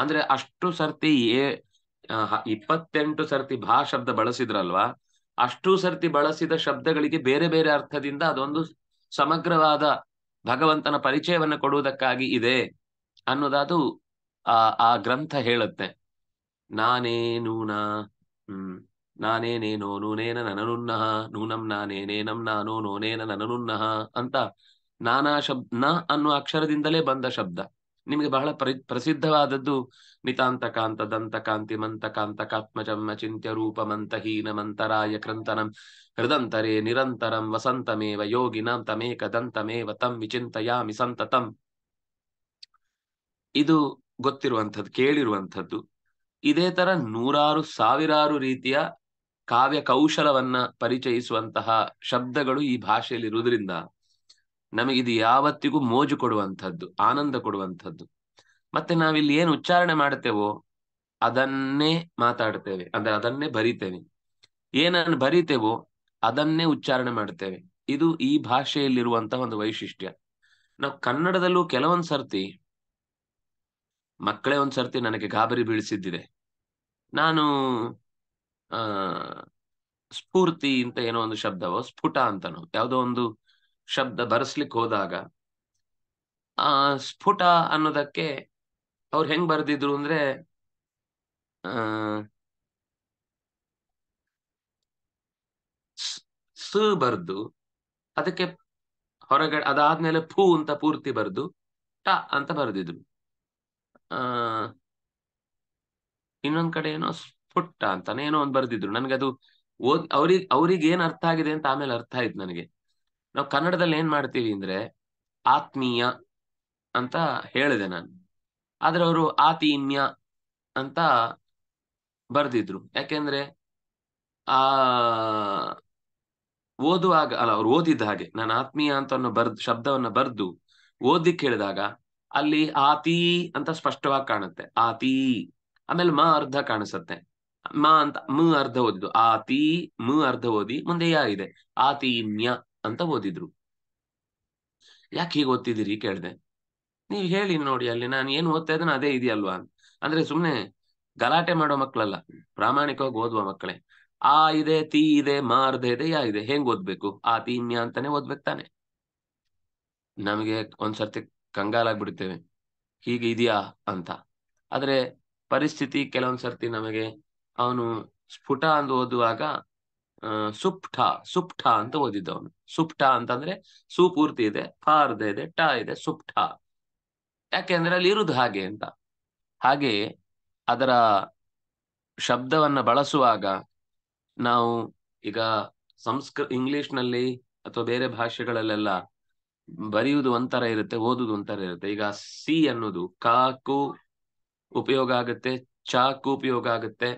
ಅಂದ್ರೆ ಅಷ್ಟು ಸರ್ತಿ ಏ ಇಪ್ಪತ್ತೆಂಟು ಸರ್ತಿ ಭಾ ಶಬ್ದ ಬಳಸಿದ್ರಲ್ವಾ ಅಷ್ಟು ಸರ್ತಿ ಬಳಸಿದ ಶಬ್ದಗಳಿಗೆ ಬೇರೆ ಬೇರೆ ಅರ್ಥದಿಂದ ಅದೊಂದು ಸಮಗ್ರವಾದ ಭಗವಂತನ ಪರಿಚಯವನ್ನು ಕೊಡುವುದಕ್ಕಾಗಿ ಇದೆ ಅನ್ನೋದಾದು ಆ ಆ ಗ್ರಂಥ ಹೇಳುತ್ತೆ ನಾನೇ ಹ್ಮ್ ನಾನೇನೇನೋ ನೂನೇನ ನನನುನ್ನಹ ನೂನಂ ನಾನೇನೇನಂ ನಾನೋ ನೋನೇನ ನನನುನ್ನಹ ಅಂತ ನಾನಾ ಶಬ್ ನ ಅನ್ನುವ ಅಕ್ಷರದಿಂದಲೇ ಬಂದ ಶಬ್ದ ನಿಮಗೆ ಬಹಳ ಪ್ರಸಿದ್ಧವಾದದ್ದು ನಿತಾಂತಕಾಂತ ದಂತಕಾಂತಿ ದಂತ ಕಾಂತಿ ಮಂತ ಚಿಂತ್ಯ ರೂಪ ಮಂತಹೀನ ಮಂತರಾಯ ಕ್ರಂತನಂ ಹೃದಂತರೇ ನಿರಂತರಂ ವಸಂತಮೇವ ಯೋಗಿನಂ ತಮೇಕ ದಂತಮೇವ ತಂ ವಿಚಿಂತಯಾಮಿ ಸಂತತಂ ಇದು ಗೊತ್ತಿರುವಂಥದ್ದು ಕೇಳಿರುವಂಥದ್ದು ಇದೇ ತರ ನೂರಾರು ಸಾವಿರಾರು ರೀತಿಯ ಕಾವ್ಯ ಕೌಶಲವನ್ನ ಪರಿಚಯಿಸುವಂತಹ ಶಬ್ದಗಳು ಈ ಭಾಷೆಯಲ್ಲಿ ಇರುವುದರಿಂದ ನಮಗೆ ಇದು ಯಾವತ್ತಿಗೂ ಮೋಜು ಕೊಡುವಂಥದ್ದು ಆನಂದ ಕೊಡುವಂಥದ್ದು ಮತ್ತೆ ನಾವಿಲ್ಲಿ ಏನು ಉಚ್ಚಾರಣೆ ಮಾಡ್ತೇವೋ ಅದನ್ನೇ ಮಾತಾಡ್ತೇವೆ ಅಂದ್ರೆ ಅದನ್ನೇ ಬರಿತೇವೆ ಏನನ್ನು ಬರಿತೇವೋ ಅದನ್ನೇ ಉಚ್ಚಾರಣೆ ಮಾಡ್ತೇವೆ ಇದು ಈ ಭಾಷೆಯಲ್ಲಿರುವಂತಹ ಒಂದು ವೈಶಿಷ್ಟ್ಯ ನಾವು ಕನ್ನಡದಲ್ಲೂ ಕೆಲವೊಂದ್ ಸರ್ತಿ ಮಕ್ಕಳೇ ಒಂದ್ ಸರ್ತಿ ನನಗೆ ಗಾಬರಿ ಬೀಳಿಸಿದ್ದಿದೆ ನಾನು ಆ ಸ್ಫೂರ್ತಿ ಅಂತ ಏನೋ ಒಂದು ಶಬ್ದವೋ ಸ್ಫುಟ ಅಂತನೋ ಯಾವುದೋ ಒಂದು ಶಬ್ದ ಬರೆಸ್ಲಿಕ್ಕೆ ಹೋದಾಗ ಆ ಸ್ಫುಟ ಅನ್ನೋದಕ್ಕೆ ಅವ್ರು ಹೆಂಗ್ ಬರೆದಿದ್ರು ಅಂದ್ರೆ ಆ ಸ ಬರ್ದು ಅದಕ್ಕೆ ಹೊರಗಡೆ ಅದಾದ್ಮೇಲೆ ಫೂ ಅಂತ ಪೂರ್ತಿ ಬರೆದು ಟ ಅಂತ ಬರೆದಿದ್ರು ಆ ಇನ್ನೊಂದ್ ಕಡೆ ಏನೋ ಸ್ಫುಟ ಅಂತಾನೆ ಏನೋ ಒಂದ್ ಬರ್ದಿದ್ರು ನನ್ಗೆ ಅದು ಓದ್ ಅವ್ರಿಗೆ ಅವ್ರಿಗೆ ಏನ್ ಅರ್ಥ ಆಗಿದೆ ಅಂತ ಆಮೇಲೆ ಅರ್ಥ ಆಯ್ತು ನನಗೆ ನಾವು ಕನ್ನಡದಲ್ಲಿ ಏನ್ ಮಾಡ್ತೀವಿ ಅಂದ್ರೆ ಆತ್ಮೀಯ ಅಂತ ಹೇಳಿದೆ ನಾನು ಆದ್ರೆ ಅವರು ಆತೀನ್ಯ ಅಂತ ಬರ್ದಿದ್ರು ಯಾಕೆಂದ್ರೆ ಆ ಓದುವಾಗ ಅಲ್ಲ ಅವ್ರು ಓದಿದ ಹಾಗೆ ನಾನು ಆತ್ಮೀಯ ಅಂತ ಬರ್ದು ಶಬ್ದವನ್ನ ಬರೆದು ಓದಿ ಕೇಳಿದಾಗ ಅಲ್ಲಿ ಆತೀ ಅಂತ ಸ್ಪಷ್ಟವಾಗಿ ಕಾಣುತ್ತೆ ಆತೀ ಆಮೇಲೆ ಮ ಅರ್ಧ ಕಾಣಿಸುತ್ತೆ ಮ ಅಂತ ಮ ಅರ್ಧ ಓದಿದ್ದು ಆತೀ ಮ ಅರ್ಧ ಓದಿ ಮುಂದೆ ಯಾ ಇದೆ ಆತೀನ್ಯ ಅಂತ ಓದಿದ್ರು ಯಾಕೆ ಹೀಗೆ ಓದ್ತಿದ್ದೀರಿ ಕೇಳ್ದೆ ನೀವ್ ಹೇಳಿ ನೋಡಿ ಅಲ್ಲಿ ನಾನು ಏನು ಓದ್ತಾ ಇದ್ದೇನೆ ಅದೇ ಇದೆಯಲ್ವಾ ಅಂದ್ರೆ ಸುಮ್ನೆ ಗಲಾಟೆ ಮಾಡೋ ಮಕ್ಕಳಲ್ಲ ಪ್ರಾಮಾಣಿಕವಾಗಿ ಓದುವ ಮಕ್ಕಳೇ ಆ ಇದೆ ತೀ ಇದೆ ಮಾರ್ದ ಇದೆ ಯಾ ಇದೆ ಹೆಂಗ್ ಓದ್ಬೇಕು ಆ ತೀಮ್ಯ ಅಂತಾನೆ ಓದ್ಬೇಕು ತಾನೆ ನಮಗೆ ಒಂದ್ಸರ್ತಿ ಕಂಗಾಲಾಗ್ಬಿಡ್ತೇವೆ ಹೀಗೆ ಇದೆಯಾ ಅಂತ ಆದ್ರೆ ಪರಿಸ್ಥಿತಿ ಕೆಲವೊಂದ್ಸರ್ತಿ ನಮಗೆ ಅವನು ಸ್ಫುಟ ಅಂದು ಓದುವಾಗ ಸುಪ್ಠ ಸುಪ್ಠಾ ಅಂತ ಓದಿದ್ದವನು ಸುಪ್ಠ ಅಂತಂದ್ರೆ ಸು ಪೂರ್ತಿ ಇದೆ ಫ ಅರ್ಧ ಇದೆ ಟ ಇದೆ ಸುಪ್ಠ ಯಾಕೆಂದ್ರೆ ಅಲ್ಲಿ ಇರುದು ಹಾಗೆ ಅಂತ ಹಾಗೆ ಅದರ ಶಬ್ದವನ್ನ ಬಳಸುವಾಗ ನಾವು ಈಗ ಸಂಸ್ಕೃ ಇಂಗ್ಲಿಷ್ನಲ್ಲಿ ಅಥವಾ ಬೇರೆ ಭಾಷೆಗಳಲ್ಲೆಲ್ಲ ಬರೆಯುವುದು ಒಂಥರ ಇರುತ್ತೆ ಓದುದು ಒಂಥರ ಇರುತ್ತೆ ಈಗ ಸಿ ಅನ್ನೋದು ಕಾಕು ಉಪಯೋಗ ಆಗುತ್ತೆ ಚಾಕು ಉಪಯೋಗ ಆಗುತ್ತೆ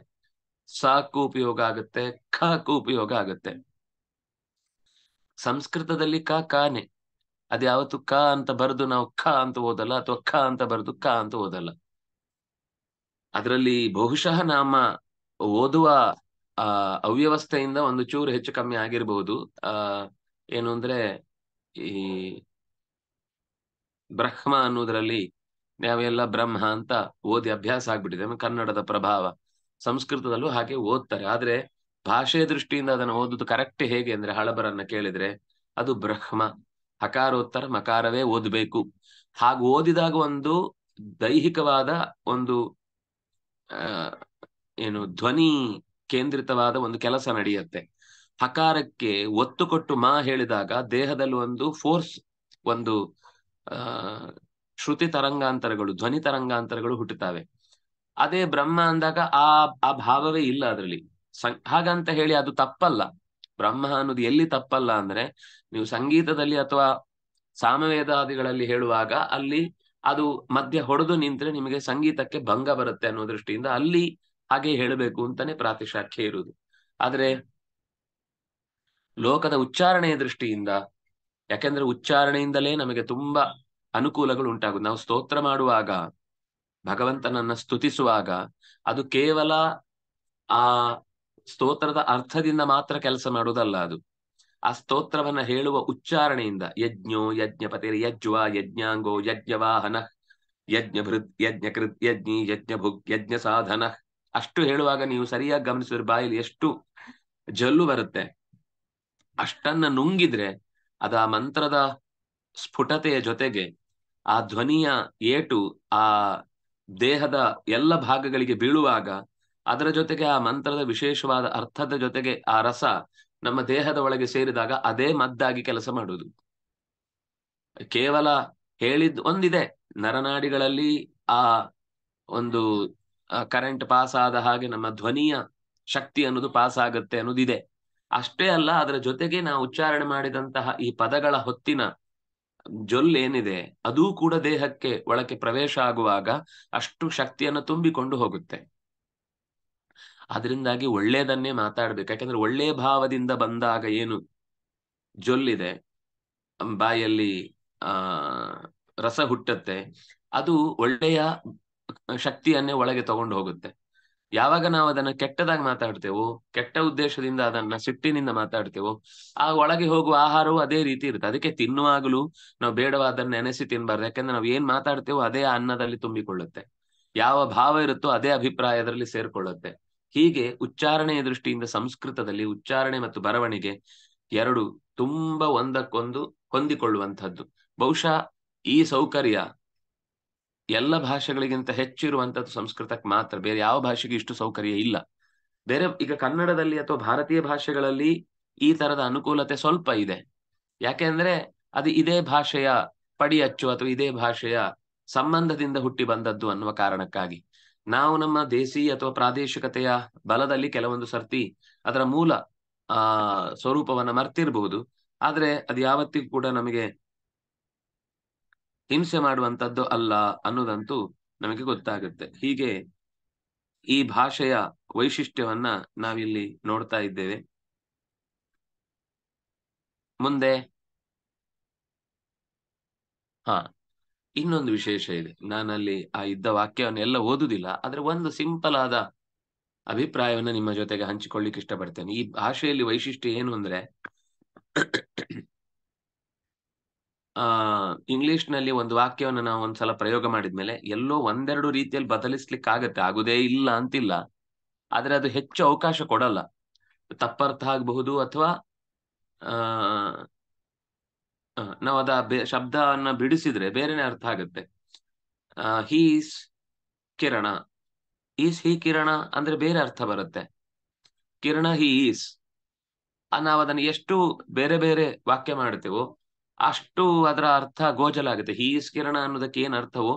ಸಾಕು ಉಪಯೋಗ ಆಗುತ್ತೆ ಕಾಕು ಉಪಯೋಗ ಆಗುತ್ತೆ ಸಂಸ್ಕೃತದಲ್ಲಿ ಕ ಕಾನೆ ಅದ್ಯಾವತ್ತು ಕ ಅಂತ ಬರೆದು ನಾವು ಖ ಅಂತ ಓದಲ್ಲ ಅಥವಾ ಖ ಅಂತ ಬರೆದು ಕ ಅಂತ ಓದಲ್ಲ ಅದರಲ್ಲಿ ಬಹುಶಃ ನಮ್ಮ ಓದುವ ಆ ಅವ್ಯವಸ್ಥೆಯಿಂದ ಒಂದು ಚೂರು ಹೆಚ್ಚು ಕಮ್ಮಿ ಆಗಿರಬಹುದು ಆ ಏನು ಅಂದ್ರೆ ಈ ಬ್ರಹ್ಮ ಅನ್ನೋದ್ರಲ್ಲಿ ನಾವೆಲ್ಲ ಬ್ರಹ್ಮ ಅಂತ ಓದಿ ಅಭ್ಯಾಸ ಆಗ್ಬಿಟ್ಟಿದೆ ಕನ್ನಡದ ಪ್ರಭಾವ ಸಂಸ್ಕೃತದಲ್ಲೂ ಹಾಗೆ ಓದ್ತಾರೆ ಆದ್ರೆ ಭಾಷೆ ದೃಷ್ಟಿಯಿಂದ ಅದನ್ನು ಓದುದು ಕರೆಕ್ಟ್ ಹೇಗೆ ಅಂದ್ರೆ ಹಳಬರನ್ನ ಕೇಳಿದ್ರೆ ಅದು ಬ್ರಹ್ಮ ಹಕಾರೋತ್ತರ ಮಕಾರವೇ ಓದಬೇಕು ಹಾಗೆ ಓದಿದಾಗ ಒಂದು ದೈಹಿಕವಾದ ಒಂದು ಏನು ಧ್ವನಿ ಕೇಂದ್ರಿತವಾದ ಒಂದು ಕೆಲಸ ನಡೆಯುತ್ತೆ ಹಕಾರಕ್ಕೆ ಒತ್ತು ಕೊಟ್ಟು ಮಾ ಹೇಳಿದಾಗ ದೇಹದಲ್ಲಿ ಒಂದು ಫೋರ್ಸ್ ಒಂದು ಆ ಶ್ರುತಿ ತರಂಗಾಂತರಗಳು ಧ್ವನಿ ತರಂಗಾಂತರಗಳು ಹುಟ್ಟುತ್ತವೆ ಅದೇ ಬ್ರಹ್ಮ ಅಂದಾಗ ಆ ಆ ಭಾವವೇ ಇಲ್ಲ ಅದ್ರಲ್ಲಿ ಸಂ ಹಾಗಂತ ಹೇಳಿ ಅದು ತಪ್ಪಲ್ಲ ಬ್ರಹ್ಮ ಅನ್ನೋದು ಎಲ್ಲಿ ತಪ್ಪಲ್ಲ ಅಂದ್ರೆ ನೀವು ಸಂಗೀತದಲ್ಲಿ ಅಥವಾ ಸಾಮವೇದಾದಿಗಳಲ್ಲಿ ಹೇಳುವಾಗ ಅಲ್ಲಿ ಅದು ಮಧ್ಯ ಹೊಡೆದು ನಿಂತ್ರೆ ನಿಮಗೆ ಸಂಗೀತಕ್ಕೆ ಭಂಗ ಬರುತ್ತೆ ಅನ್ನೋ ದೃಷ್ಟಿಯಿಂದ ಅಲ್ಲಿ ಹಾಗೆ ಹೇಳಬೇಕು ಅಂತಾನೆ ಪ್ರಾತಿಶಾಖ್ಯ ಇರುವುದು ಆದ್ರೆ ಲೋಕದ ಉಚ್ಚಾರಣೆಯ ದೃಷ್ಟಿಯಿಂದ ಯಾಕೆಂದ್ರೆ ಉಚ್ಚಾರಣೆಯಿಂದಲೇ ನಮಗೆ ತುಂಬಾ ಅನುಕೂಲಗಳು ಉಂಟಾಗುದು ನಾವು ಸ್ತೋತ್ರ ಮಾಡುವಾಗ ಭಗವಂತನನ್ನ ಸ್ತುತಿಸುವಾಗ ಅದು ಕೇವಲ ಆ ಸ್ತೋತ್ರದ ಅರ್ಥದಿಂದ ಮಾತ್ರ ಕೆಲಸ ಮಾಡುವುದಲ್ಲ ಅದು ಆ ಸ್ತೋತ್ರವನ್ನ ಹೇಳುವ ಉಚ್ಚಾರಣೆಯಿಂದ ಯಜ್ಞೋ ಯಜ್ಞಪತಿ ಯಜ್ವ ಯಜ್ಞಾಂಗೋ ಯಜ್ಞವಾಹನ ಯಜ್ಞ ಭೃತ್ ಯಜ್ಞ ಕೃತ್ ಯಜ್ಞಿ ಯಜ್ಞ ಭುಕ್ ಯಜ್ಞ ಸಾಧನ ಅಷ್ಟು ಹೇಳುವಾಗ ನೀವು ಸರಿಯಾಗಿ ಗಮನಿಸಿದ್ರೆ ಬಾಯಿಲಿ ಎಷ್ಟು ಜಲ್ಲು ಬರುತ್ತೆ ಅಷ್ಟನ್ನ ನುಂಗಿದ್ರೆ ಅದ ಮಂತ್ರದ ಸ್ಫುಟತೆಯ ಜೊತೆಗೆ ಆ ಧ್ವನಿಯ ಏಟು ಆ ದೇಹದ ಎಲ್ಲ ಭಾಗಗಳಿಗೆ ಬೀಳುವಾಗ ಅದರ ಜೊತೆಗೆ ಆ ಮಂತ್ರದ ವಿಶೇಷವಾದ ಅರ್ಥದ ಜೊತೆಗೆ ಆ ರಸ ನಮ್ಮ ದೇಹದ ಒಳಗೆ ಸೇರಿದಾಗ ಅದೇ ಮದ್ದಾಗಿ ಕೆಲಸ ಮಾಡುವುದು ಕೇವಲ ಹೇಳಿದ್ ಒಂದಿದೆ ನರನಾಡಿಗಳಲ್ಲಿ ಆ ಒಂದು ಕರೆಂಟ್ ಪಾಸ್ ಆದ ಹಾಗೆ ನಮ್ಮ ಧ್ವನಿಯ ಶಕ್ತಿ ಅನ್ನೋದು ಪಾಸ್ ಆಗತ್ತೆ ಅನ್ನೋದಿದೆ ಅಷ್ಟೇ ಅಲ್ಲ ಅದರ ಜೊತೆಗೆ ನಾವು ಉಚ್ಚಾರಣೆ ಮಾಡಿದಂತಹ ಈ ಪದಗಳ ಹೊತ್ತಿನ ಜೊಲ್ ಏನಿದೆ ಅದೂ ಕೂಡ ದೇಹಕ್ಕೆ ಒಳಕ್ಕೆ ಪ್ರವೇಶ ಆಗುವಾಗ ಅಷ್ಟು ಶಕ್ತಿಯನ್ನು ತುಂಬಿಕೊಂಡು ಹೋಗುತ್ತೆ ಅದರಿಂದಾಗಿ ಒಳ್ಳೇದನ್ನೇ ಮಾತಾಡ್ಬೇಕು ಯಾಕಂದ್ರೆ ಒಳ್ಳೆಯ ಭಾವದಿಂದ ಬಂದಾಗ ಏನು ಜೊಲ್ಲಿದೆ ಬಾಯಲ್ಲಿ ಆ ರಸ ಹುಟ್ಟುತ್ತೆ ಅದು ಒಳ್ಳೆಯ ಶಕ್ತಿಯನ್ನೇ ಒಳಗೆ ತಗೊಂಡು ಹೋಗುತ್ತೆ ಯಾವಾಗ ನಾವು ಅದನ್ನ ಕೆಟ್ಟದಾಗಿ ಮಾತಾಡ್ತೇವೋ ಕೆಟ್ಟ ಉದ್ದೇಶದಿಂದ ಅದನ್ನ ಸಿಟ್ಟಿನಿಂದ ಮಾತಾಡ್ತೇವೋ ಆ ಒಳಗೆ ಹೋಗುವ ಆಹಾರವು ಅದೇ ರೀತಿ ಇರುತ್ತೆ ಅದಕ್ಕೆ ತಿನ್ನುವಾಗಲೂ ನಾವು ಬೇಡವಾದನ್ನ ನೆನೆಸಿ ತಿನ್ಬಾರ್ದು ಯಾಕಂದ್ರೆ ನಾವು ಏನ್ ಮಾತಾಡ್ತೇವೋ ಅದೇ ಅನ್ನದಲ್ಲಿ ತುಂಬಿಕೊಳ್ಳುತ್ತೆ ಯಾವ ಭಾವ ಇರುತ್ತೋ ಅದೇ ಅಭಿಪ್ರಾಯದಲ್ಲಿ ಸೇರ್ಕೊಳ್ಳುತ್ತೆ ಹೀಗೆ ಉಚ್ಚಾರಣೆಯ ದೃಷ್ಟಿಯಿಂದ ಸಂಸ್ಕೃತದಲ್ಲಿ ಉಚ್ಚಾರಣೆ ಮತ್ತು ಬರವಣಿಗೆ ಎರಡು ತುಂಬಾ ಒಂದಕ್ಕೊಂದು ಹೊಂದಿಕೊಳ್ಳುವಂಥದ್ದು ಬಹುಶಃ ಈ ಸೌಕರ್ಯ ಎಲ್ಲ ಭಾಷೆಗಳಿಗಿಂತ ಹೆಚ್ಚಿರುವಂತದ್ದು ಸಂಸ್ಕೃತಕ್ಕೆ ಮಾತ್ರ ಬೇರೆ ಯಾವ ಭಾಷೆಗೆ ಇಷ್ಟು ಸೌಕರ್ಯ ಇಲ್ಲ ಬೇರೆ ಈಗ ಕನ್ನಡದಲ್ಲಿ ಅಥವಾ ಭಾರತೀಯ ಭಾಷೆಗಳಲ್ಲಿ ಈ ತರದ ಅನುಕೂಲತೆ ಸ್ವಲ್ಪ ಇದೆ ಯಾಕೆಂದ್ರೆ ಅದು ಇದೇ ಭಾಷೆಯ ಪಡಿಯಚ್ಚು ಅಥವಾ ಇದೇ ಭಾಷೆಯ ಸಂಬಂಧದಿಂದ ಹುಟ್ಟಿ ಬಂದದ್ದು ಅನ್ನುವ ಕಾರಣಕ್ಕಾಗಿ ನಾವು ನಮ್ಮ ದೇಸಿ ಅಥವಾ ಪ್ರಾದೇಶಿಕತೆಯ ಬಲದಲ್ಲಿ ಕೆಲವೊಂದು ಸರ್ತಿ ಅದರ ಮೂಲ ಆ ಸ್ವರೂಪವನ್ನ ಮರ್ತಿರ್ಬಹುದು ಆದ್ರೆ ಅದು ಯಾವತ್ತಿಗೂ ಕೂಡ ನಮಗೆ ಹಿಂಸೆ ಮಾಡುವಂತದ್ದು ಅಲ್ಲ ಅನ್ನೋದಂತೂ ನಮಗೆ ಗೊತ್ತಾಗುತ್ತೆ ಹೀಗೆ ಈ ಭಾಷೆಯ ವೈಶಿಷ್ಟ್ಯವನ್ನ ನಾವಿಲ್ಲಿ ನೋಡ್ತಾ ಇದ್ದೇವೆ ಮುಂದೆ ಹಾ ಇನ್ನೊಂದು ವಿಶೇಷ ಇದೆ ನಾನಲ್ಲಿ ಆ ಇದ್ದ ವಾಕ್ಯವನ್ನೆಲ್ಲ ಓದುದಿಲ್ಲ ಆದ್ರೆ ಒಂದು ಸಿಂಪಲ್ ಆದ ಅಭಿಪ್ರಾಯವನ್ನು ನಿಮ್ಮ ಜೊತೆಗೆ ಹಂಚಿಕೊಳ್ಳಿಕ್ಕೆ ಇಷ್ಟಪಡ್ತೇನೆ ಈ ಭಾಷೆಯಲ್ಲಿ ವೈಶಿಷ್ಟ್ಯ ಏನು ಅಂದ್ರೆ ಆ ಇಂಗ್ಲಿಷ್ ನಲ್ಲಿ ಒಂದು ವಾಕ್ಯವನ್ನು ನಾವು ಒಂದ್ಸಲ ಪ್ರಯೋಗ ಮಾಡಿದ್ಮೇಲೆ ಎಲ್ಲೋ ಒಂದೆರಡು ರೀತಿಯಲ್ಲಿ ಬದಲಿಸ್ಲಿಕ್ಕೆ ಆಗತ್ತೆ ಆಗುದೇ ಇಲ್ಲ ಅಂತಿಲ್ಲ ಆದ್ರೆ ಅದು ಹೆಚ್ಚು ಅವಕಾಶ ಕೊಡಲ್ಲ ತಪ್ಪರ್ಥ ಆಗಬಹುದು ಅಥವಾ ಆ ನಾವು ಅದ ಶಬ್ದವನ್ನ ಬಿಡಿಸಿದ್ರೆ ಬೇರೆನೆ ಅರ್ಥ ಆಗುತ್ತೆ ಹೀಸ್ ಕಿರಣ ಈಸ್ ಹಿ ಕಿರಣ ಅಂದ್ರೆ ಬೇರೆ ಅರ್ಥ ಬರುತ್ತೆ ಕಿರಣ ಹಿ ಈಸ್ ನಾವು ಅದನ್ನ ಎಷ್ಟು ಬೇರೆ ಬೇರೆ ವಾಕ್ಯ ಮಾಡ್ತೇವೋ ಅಷ್ಟು ಅದರ ಅರ್ಥ ಗೋಚಲ ಆಗುತ್ತೆ ಹೀಸ್ ಕಿರಣ ಅನ್ನೋದಕ್ಕೆ ಏನ್ ಅರ್ಥವೋ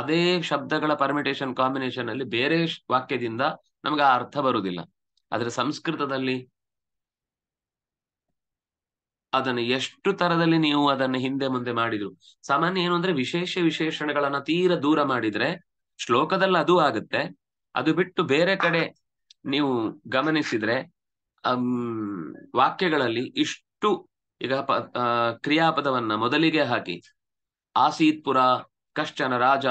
ಅದೇ ಶಬ್ದಗಳ ಪರ್ಮಿಟೇಷನ್ ಕಾಂಬಿನೇಷನ್ ಅಲ್ಲಿ ಬೇರೆ ವಾಕ್ಯದಿಂದ ನಮ್ಗೆ ಆ ಅರ್ಥ ಬರುವುದಿಲ್ಲ ಆದ್ರೆ ಸಂಸ್ಕೃತದಲ್ಲಿ ಅದನ್ನು ಎಷ್ಟು ತರದಲ್ಲಿ ನೀವು ಅದನ್ನ ಹಿಂದೆ ಮುಂದೆ ಮಾಡಿದ್ರು ಸಾಮಾನ್ಯ ಏನು ಅಂದ್ರೆ ವಿಶೇಷ ವಿಶೇಷಣಗಳನ್ನ ತೀರ ದೂರ ಮಾಡಿದ್ರೆ ಶ್ಲೋಕದಲ್ಲಿ ಅದು ಆಗುತ್ತೆ ಅದು ಬಿಟ್ಟು ಬೇರೆ ಕಡೆ ನೀವು ಗಮನಿಸಿದ್ರೆ ವಾಕ್ಯಗಳಲ್ಲಿ ಇಷ್ಟು ಈಗ ಕ್ರಿಯಾಪದವನ್ನ ಮೊದಲಿಗೆ ಹಾಕಿ ಆಸೀತ್ಪುರ ಕಶ್ಚನ ರಾಜ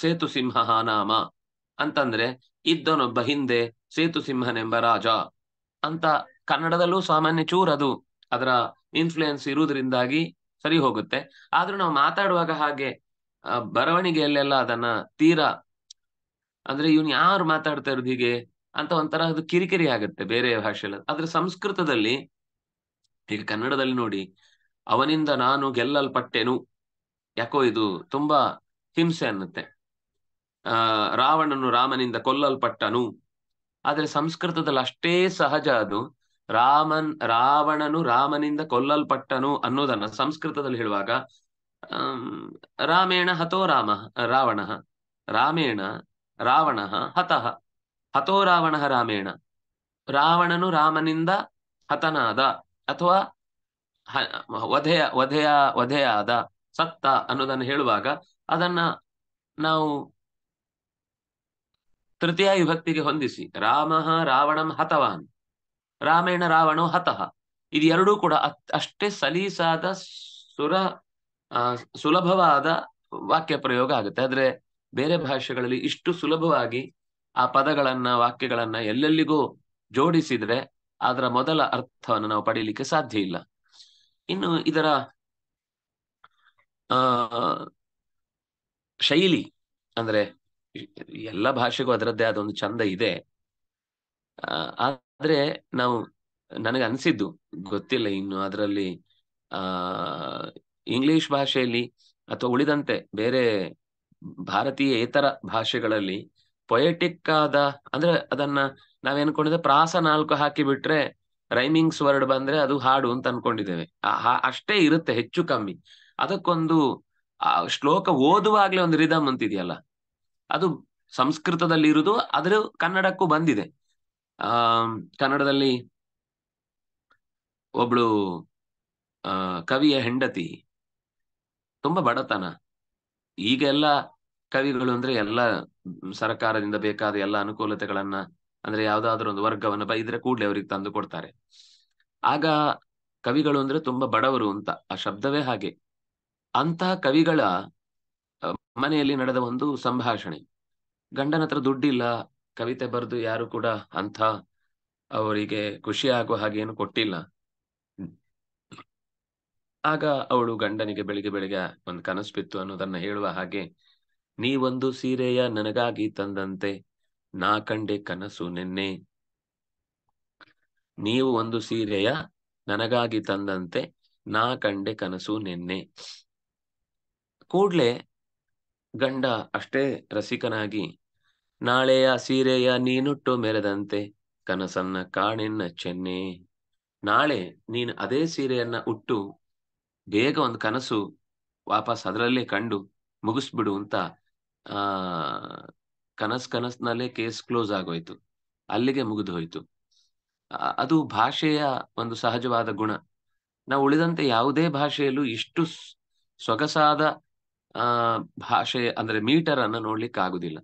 ಸೇತು ಸಿಂಹ ನಾಮ ಅಂತಂದ್ರೆ ಇದ್ದನೊಬ್ಬ ಹಿಂದೆ ಸೇತು ಸಿಂಹನೆಂಬ ರಾಜ ಅಂತ ಕನ್ನಡದಲ್ಲೂ ಸಾಮಾನ್ಯ ಅದು ಅದರ ಇನ್ಫ್ಲುಯೆನ್ಸ್ ಇರುವುದರಿಂದಾಗಿ ಸರಿ ಹೋಗುತ್ತೆ ಆದ್ರೂ ನಾವು ಮಾತಾಡುವಾಗ ಹಾಗೆ ಬರವಣಿಗೆಯಲ್ಲೆಲ್ಲ ಅದನ್ನ ತೀರ ಅಂದ್ರೆ ಇವನ್ ಯಾರು ಮಾತಾಡ್ತಾ ಇರೋದು ಹೀಗೆ ಅಂತ ಒಂಥರ ಅದು ಕಿರಿಕಿರಿ ಆಗುತ್ತೆ ಬೇರೆ ಭಾಷೆಲ್ಲ ಆದ್ರೆ ಸಂಸ್ಕೃತದಲ್ಲಿ ಈಗ ಕನ್ನಡದಲ್ಲಿ ನೋಡಿ ಅವನಿಂದ ನಾನು ಗೆಲ್ಲಲ್ಪಟ್ಟೆನು ಯಾಕೋ ಇದು ತುಂಬಾ ಹಿಂಸೆ ಅನ್ನುತ್ತೆ ಆ ರಾವಣನು ರಾಮನಿಂದ ಕೊಲ್ಲಲ್ಪಟ್ಟನು ಆದ್ರೆ ಸಂಸ್ಕೃತದಲ್ಲಿ ಅಷ್ಟೇ ಸಹಜ ಅದು ರಾಮನ್ ರಾವಣನು ರಾಮನಿಂದ ಕೊಲ್ಲಲ್ಪಟ್ಟನು ಅನ್ನೋದನ್ನ ಸಂಸ್ಕೃತದಲ್ಲಿ ಹೇಳುವಾಗ ರಾಮೇಣ ಹತೋ ರಾಮ ರಾವಣ ರಾಮೇಣ ರಾವಣ ಹತಃ ಹತೋ ರಾವಣ ರಾಮೇಣ ರಾವಣನು ರಾಮನಿಂದ ಹತನಾದ ಅಥವಾ ವಧೆಯ ವಧೆಯ ವಧೆಯಾದ ಸತ್ತ ಅನ್ನೋದನ್ನು ಹೇಳುವಾಗ ಅದನ್ನ ನಾವು ತೃತೀಯ ವಿಭಕ್ತಿಗೆ ಹೊಂದಿಸಿ ರಾಮಃ ರಾವಣಂ ಹತವಾನ್ ರಾಮೇಣ ರಾವಣೋ ಹತಃ ಇದು ಎರಡೂ ಕೂಡ ಅಷ್ಟೇ ಸಲೀಸಾದ ಸುರ ಸುಲಭವಾದ ವಾಕ್ಯ ಪ್ರಯೋಗ ಆಗುತ್ತೆ ಆದ್ರೆ ಬೇರೆ ಭಾಷೆಗಳಲ್ಲಿ ಇಷ್ಟು ಸುಲಭವಾಗಿ ಆ ಪದಗಳನ್ನ ವಾಕ್ಯಗಳನ್ನ ಎಲ್ಲೆಲ್ಲಿಗೂ ಜೋಡಿಸಿದ್ರೆ ಅದರ ಮೊದಲ ಅರ್ಥವನ್ನು ನಾವು ಪಡೆಯಲಿಕ್ಕೆ ಸಾಧ್ಯ ಇಲ್ಲ ಇನ್ನು ಇದರ ಆ ಶೈಲಿ ಅಂದ್ರೆ ಎಲ್ಲ ಭಾಷೆಗೂ ಅದರದ್ದೇ ಆದ ಒಂದು ಚಂದ ಇದೆ ಆದ್ರೆ ನಾವು ನನಗೆ ಅನ್ಸಿದ್ದು ಗೊತ್ತಿಲ್ಲ ಇನ್ನು ಅದರಲ್ಲಿ ಆ ಇಂಗ್ಲಿಷ್ ಭಾಷೆಯಲ್ಲಿ ಅಥವಾ ಉಳಿದಂತೆ ಬೇರೆ ಭಾರತೀಯ ಇತರ ಭಾಷೆಗಳಲ್ಲಿ ಪೊಯೆಟಿಕ್ ಆದ ಅಂದ್ರೆ ಅದನ್ನ ನಾವ್ ಪ್ರಾಸ ನಾಲ್ಕು ಹಾಕಿ ಬಿಟ್ರೆ ರೈಮಿಂಗ್ಸ್ ವರ್ಡ್ ಬಂದ್ರೆ ಅದು ಹಾಡು ಅಂತ ಅನ್ಕೊಂಡಿದ್ದೇವೆ ಅಷ್ಟೇ ಇರುತ್ತೆ ಹೆಚ್ಚು ಕಮ್ಮಿ ಅದಕ್ಕೊಂದು ಶ್ಲೋಕ ಓದುವಾಗ್ಲೇ ಒಂದು ರಿದಮ್ ಅಂತಿದೆಯಲ್ಲ ಅದು ಸಂಸ್ಕೃತದಲ್ಲಿ ಇರುದು ಅದ್ರ ಕನ್ನಡಕ್ಕೂ ಬಂದಿದೆ ಆ ಕನ್ನಡದಲ್ಲಿ ಒಬ್ಳು ಆ ಕವಿಯ ಹೆಂಡತಿ ತುಂಬಾ ಬಡತನ ಈಗ ಎಲ್ಲ ಕವಿಗಳು ಅಂದ್ರೆ ಎಲ್ಲ ಸರ್ಕಾರದಿಂದ ಬೇಕಾದ ಎಲ್ಲ ಅನುಕೂಲತೆಗಳನ್ನ ಅಂದ್ರೆ ಯಾವ್ದಾದ್ರು ಒಂದು ವರ್ಗವನ್ನು ಬೈದ್ರೆ ಕೂಡಲೇ ಅವರಿಗೆ ತಂದು ಕೊಡ್ತಾರೆ ಆಗ ಕವಿಗಳು ಅಂದ್ರೆ ತುಂಬಾ ಬಡವರು ಅಂತ ಆ ಶಬ್ದವೇ ಹಾಗೆ ಅಂತಹ ಕವಿಗಳ ಮನೆಯಲ್ಲಿ ನಡೆದ ಒಂದು ಸಂಭಾಷಣೆ ಗಂಡನ ಹತ್ರ ದುಡ್ಡಿಲ್ಲ ಕವಿತೆ ಬರೆದು ಯಾರು ಕೂಡ ಅಂತ ಅವರಿಗೆ ಖುಷಿ ಆಗುವ ಏನು ಕೊಟ್ಟಿಲ್ಲ ಆಗ ಅವಳು ಗಂಡನಿಗೆ ಬೆಳಿಗ್ಗೆ ಬೆಳಿಗ್ಗೆ ಒಂದು ಕನಸು ಬಿತ್ತು ಅನ್ನೋದನ್ನ ಹೇಳುವ ಹಾಗೆ ನೀವೊಂದು ಸೀರೆಯ ನನಗಾಗಿ ತಂದಂತೆ ನಾ ಕಂಡೆ ಕನಸು ನಿನ್ನೆ ನೀವು ಒಂದು ಸೀರೆಯ ನನಗಾಗಿ ತಂದಂತೆ ನಾ ಕಂಡೆ ಕನಸು ನಿನ್ನೆ ಕೂಡ್ಲೆ ಗಂಡ ಅಷ್ಟೇ ರಸಿಕನಾಗಿ ನಾಳೆಯ ಸೀರೆಯ ನೀನುಟ್ಟು ಮೆರೆದಂತೆ ಕನಸನ್ನ ಕಾಣೆನ್ನ ಚೆನ್ನೆ ನಾಳೆ ನೀನು ಅದೇ ಸೀರೆಯನ್ನ ಉಟ್ಟು ಬೇಗ ಒಂದು ಕನಸು ವಾಪಸ್ ಅದರಲ್ಲೇ ಕಂಡು ಮುಗಿಸ್ಬಿಡು ಅಂತ ಆ ಕನಸ್ ಕನಸ್ನಲ್ಲೇ ಕೇಸ್ ಕ್ಲೋಸ್ ಆಗೋಯ್ತು ಅಲ್ಲಿಗೆ ಮುಗಿದು ಹೋಯ್ತು ಅದು ಭಾಷೆಯ ಒಂದು ಸಹಜವಾದ ಗುಣ ನಾವು ಉಳಿದಂತೆ ಯಾವುದೇ ಭಾಷೆಯಲ್ಲೂ ಇಷ್ಟು ಸೊಗಸಾದ ಆ ಭಾಷೆ ಅಂದ್ರೆ ಮೀಟರ್ ಅನ್ನ ನೋಡ್ಲಿಕ್ಕೆ ಆಗುದಿಲ್ಲ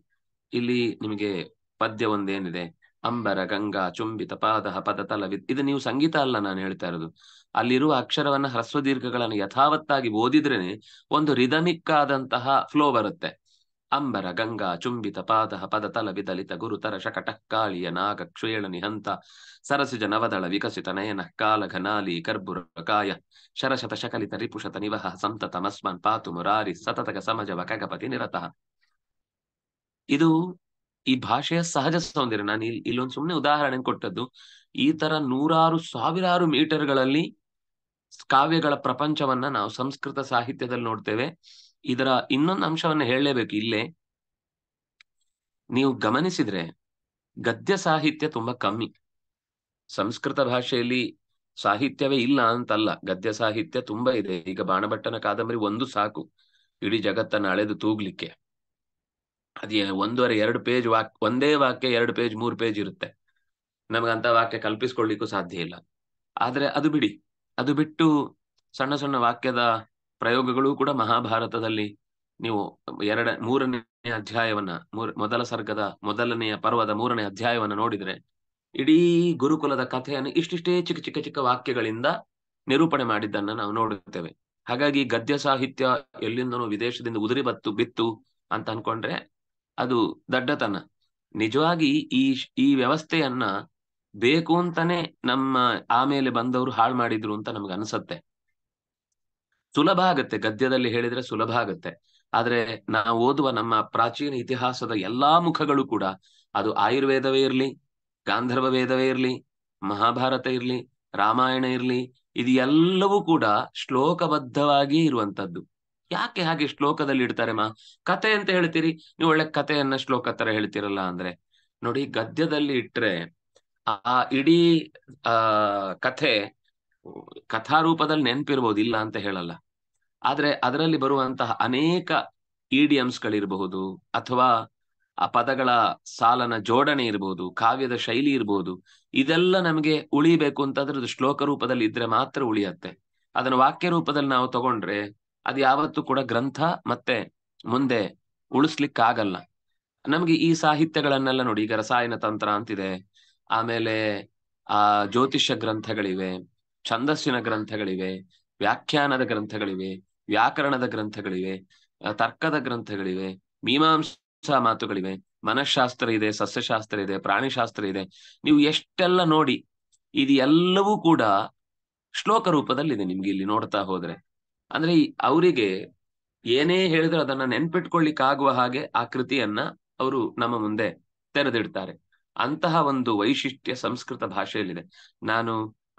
ಇಲ್ಲಿ ನಿಮಗೆ ಪದ್ಯ ಒಂದೇನಿದೆ ಅಂಬರ ಗಂಗಾ ಚುಂಬಿತ ಪಾದಹ ಪದ ತಲವಿದ್ ಇದು ನೀವು ಸಂಗೀತ ಅಲ್ಲ ನಾನು ಹೇಳ್ತಾ ಇರೋದು ಅಲ್ಲಿರುವ ಅಕ್ಷರವನ್ನ ಹ್ರಸ್ವ ದೀರ್ಘಗಳನ್ನು ಯಥಾವತ್ತಾಗಿ ಓದಿದ್ರೇನೆ ಒಂದು ರಿದಮಿಕ್ ಆದಂತಹ ಫ್ಲೋ ಬರುತ್ತೆ ಅಂಬರ ಗಂಗಾ ಚುಂಬಿತ ಪಾದ ತಲ ವಿದಲಿತ ಗುರುತರ ಶಕಟಕ್ಕಾಳಿಯ ನಾಗ ಕ್ಷೇಣ ನಿಹಂತ ಸರಸಿಜ ನವದಳ ವಿಕಸಿತ ನಯನ ಕಾಲ ಘನಾಲಿ ಕರ್ಬುರ ಕಾಯ ಶರಶತ ಶಕಲಿತ ರಿಪುಷತ ನಿವಹ ಸಂತತ ಮಸ್ಮನ್ ಪಾತು ಮುರಾರಿ ಸಮಜ ವ ಕಗಪತಿ ನಿರತಃ ಇದು ಈ ಭಾಷೆಯ ಸಹಜ ಸೌಂದರ್ಯ ನಾನು ಇಲ್ಲಿ ಇಲ್ಲೊಂದು ಸುಮ್ಮನೆ ಉದಾಹರಣೆ ಕೊಟ್ಟದ್ದು ಈ ತರ ನೂರಾರು ಸಾವಿರಾರು ಮೀಟರ್ಗಳಲ್ಲಿ ಕಾವ್ಯಗಳ ಪ್ರಪಂಚವನ್ನ ನಾವು ಸಂಸ್ಕೃತ ಸಾಹಿತ್ಯದಲ್ಲಿ ನೋಡ್ತೇವೆ ಇದರ ಇನ್ನೊಂದು ಅಂಶವನ್ನು ಹೇಳಲೇಬೇಕು ಇಲ್ಲೇ ನೀವು ಗಮನಿಸಿದ್ರೆ ಗದ್ಯ ಸಾಹಿತ್ಯ ತುಂಬಾ ಕಮ್ಮಿ ಸಂಸ್ಕೃತ ಭಾಷೆಯಲ್ಲಿ ಸಾಹಿತ್ಯವೇ ಇಲ್ಲ ಅಂತಲ್ಲ ಗದ್ಯ ಸಾಹಿತ್ಯ ತುಂಬಾ ಇದೆ ಈಗ ಬಾಣಭಟ್ಟನ ಕಾದಂಬರಿ ಒಂದು ಸಾಕು ಇಡೀ ಜಗತ್ತನ್ನು ಅಳೆದು ತೂಗ್ಲಿಕ್ಕೆ ಅದೇ ಒಂದೂವರೆ ಎರಡು ಪೇಜ್ ವಾಕ್ ಒಂದೇ ವಾಕ್ಯ ಎರಡು ಪೇಜ್ ಮೂರು ಪೇಜ್ ಇರುತ್ತೆ ನಮಗಂತ ವಾಕ್ಯ ಕಲ್ಪಿಸ್ಕೊಳ್ಲಿಕ್ಕೂ ಸಾಧ್ಯ ಇಲ್ಲ ಆದ್ರೆ ಅದು ಬಿಡಿ ಅದು ಬಿಟ್ಟು ಸಣ್ಣ ಸಣ್ಣ ವಾಕ್ಯದ ಪ್ರಯೋಗಗಳು ಕೂಡ ಮಹಾಭಾರತದಲ್ಲಿ ನೀವು ಎರಡ ಮೂರನೇ ಅಧ್ಯಾಯವನ್ನ ಮೊದಲ ಸರ್ಗದ ಮೊದಲನೆಯ ಪರ್ವದ ಮೂರನೇ ಅಧ್ಯಾಯವನ್ನ ನೋಡಿದ್ರೆ ಇಡೀ ಗುರುಕುಲದ ಕಥೆಯನ್ನು ಇಷ್ಟಿಷ್ಟೇ ಚಿಕ್ಕ ಚಿಕ್ಕ ಚಿಕ್ಕ ವಾಕ್ಯಗಳಿಂದ ನಿರೂಪಣೆ ಮಾಡಿದ್ದನ್ನ ನಾವು ನೋಡುತ್ತೇವೆ ಹಾಗಾಗಿ ಗದ್ಯ ಸಾಹಿತ್ಯ ಎಲ್ಲಿಂದನೂ ವಿದೇಶದಿಂದ ಉದುರಿ ಬತ್ತು ಬಿತ್ತು ಅಂತ ಅನ್ಕೊಂಡ್ರೆ ಅದು ದಡ್ಡತನ ನಿಜವಾಗಿ ಈ ಈ ವ್ಯವಸ್ಥೆಯನ್ನ ಬೇಕು ಅಂತಾನೆ ನಮ್ಮ ಆಮೇಲೆ ಬಂದವರು ಹಾಳು ಮಾಡಿದ್ರು ಅಂತ ನಮ್ಗೆ ಅನ್ಸತ್ತೆ ಸುಲಭ ಆಗುತ್ತೆ ಗದ್ಯದಲ್ಲಿ ಹೇಳಿದ್ರೆ ಸುಲಭ ಆಗತ್ತೆ ಆದ್ರೆ ನಾವು ಓದುವ ನಮ್ಮ ಪ್ರಾಚೀನ ಇತಿಹಾಸದ ಎಲ್ಲಾ ಮುಖಗಳು ಕೂಡ ಅದು ಆಯುರ್ವೇದವೇ ಇರಲಿ ಗಾಂಧರ್ವ ವೇದವೇ ಇರಲಿ ಮಹಾಭಾರತ ಇರಲಿ ರಾಮಾಯಣ ಇರಲಿ ಇದು ಎಲ್ಲವೂ ಕೂಡ ಶ್ಲೋಕಬದ್ಧವಾಗಿ ಇರುವಂತದ್ದು ಯಾಕೆ ಹಾಗೆ ಶ್ಲೋಕದಲ್ಲಿ ಇಡ್ತಾರೆ ಮಾ ಕತೆ ಅಂತ ಹೇಳ್ತೀರಿ ನೀವು ಒಳ್ಳೆ ಕಥೆಯನ್ನ ಶ್ಲೋಕ ತರ ಹೇಳ್ತಿರಲ್ಲ ಅಂದ್ರೆ ನೋಡಿ ಗದ್ಯದಲ್ಲಿ ಇಟ್ರೆ ಆ ಇಡೀ ಆ ಕಥೆ ಕಥಾ ರೂಪದಲ್ಲಿ ನೆನಪಿರ್ಬೋದು ಇಲ್ಲ ಅಂತ ಹೇಳಲ್ಲ ಆದ್ರೆ ಅದರಲ್ಲಿ ಬರುವಂತಹ ಅನೇಕ ಇಡಿಯಮ್ಸ್ಗಳಿರಬಹುದು ಅಥವಾ ಆ ಪದಗಳ ಸಾಲನ ಜೋಡಣೆ ಇರಬಹುದು ಕಾವ್ಯದ ಶೈಲಿ ಇರಬಹುದು ಇದೆಲ್ಲ ನಮಗೆ ಉಳಿಬೇಕು ಅಂತಂದ್ರೆ ಅದು ಶ್ಲೋಕ ರೂಪದಲ್ಲಿ ಇದ್ರೆ ಮಾತ್ರ ಉಳಿಯತ್ತೆ ಅದನ್ನ ವಾಕ್ಯ ರೂಪದಲ್ಲಿ ನಾವು ತಗೊಂಡ್ರೆ ಅದು ಯಾವತ್ತೂ ಕೂಡ ಗ್ರಂಥ ಮತ್ತೆ ಮುಂದೆ ಉಳಿಸ್ಲಿಕ್ಕಾಗಲ್ಲ ನಮ್ಗೆ ಈ ಸಾಹಿತ್ಯಗಳನ್ನೆಲ್ಲ ನೋಡಿ ಈಗ ರಸಾಯನ ತಂತ್ರ ಅಂತಿದೆ ಆಮೇಲೆ ಆ ಜ್ಯೋತಿಷ್ಯ ಗ್ರಂಥಗಳಿವೆ ಛಂದಸ್ಸಿನ ಗ್ರಂಥಗಳಿವೆ ವ್ಯಾಖ್ಯಾನದ ಗ್ರಂಥಗಳಿವೆ ವ್ಯಾಕರಣದ ಗ್ರಂಥಗಳಿವೆ ತರ್ಕದ ಗ್ರಂಥಗಳಿವೆ ಮೀಮಾಂಸಾ ಮಾತುಗಳಿವೆ ಮನಃಶಾಸ್ತ್ರ ಇದೆ ಸಸ್ಯಶಾಸ್ತ್ರ ಇದೆ ಪ್ರಾಣಿಶಾಸ್ತ್ರ ಇದೆ ನೀವು ಎಷ್ಟೆಲ್ಲ ನೋಡಿ ಇದು ಎಲ್ಲವೂ ಕೂಡ ಶ್ಲೋಕ ರೂಪದಲ್ಲಿದೆ ನಿಮ್ಗೆ ಇಲ್ಲಿ ನೋಡ್ತಾ ಹೋದ್ರೆ ಅಂದ್ರೆ ಅವರಿಗೆ ಏನೇ ಹೇಳಿದ್ರು ಅದನ್ನ ನೆನ್ಪಿಟ್ಕೊಳ್ಳಿಕ್ಕಾಗುವ ಹಾಗೆ ಆ ಕೃತಿಯನ್ನ ಅವರು ನಮ್ಮ ಮುಂದೆ ತೆರೆದಿಡ್ತಾರೆ ಅಂತಹ ಒಂದು ವೈಶಿಷ್ಟ್ಯ ಸಂಸ್ಕೃತ ಭಾಷೆಯಲ್ಲಿದೆ ನಾನು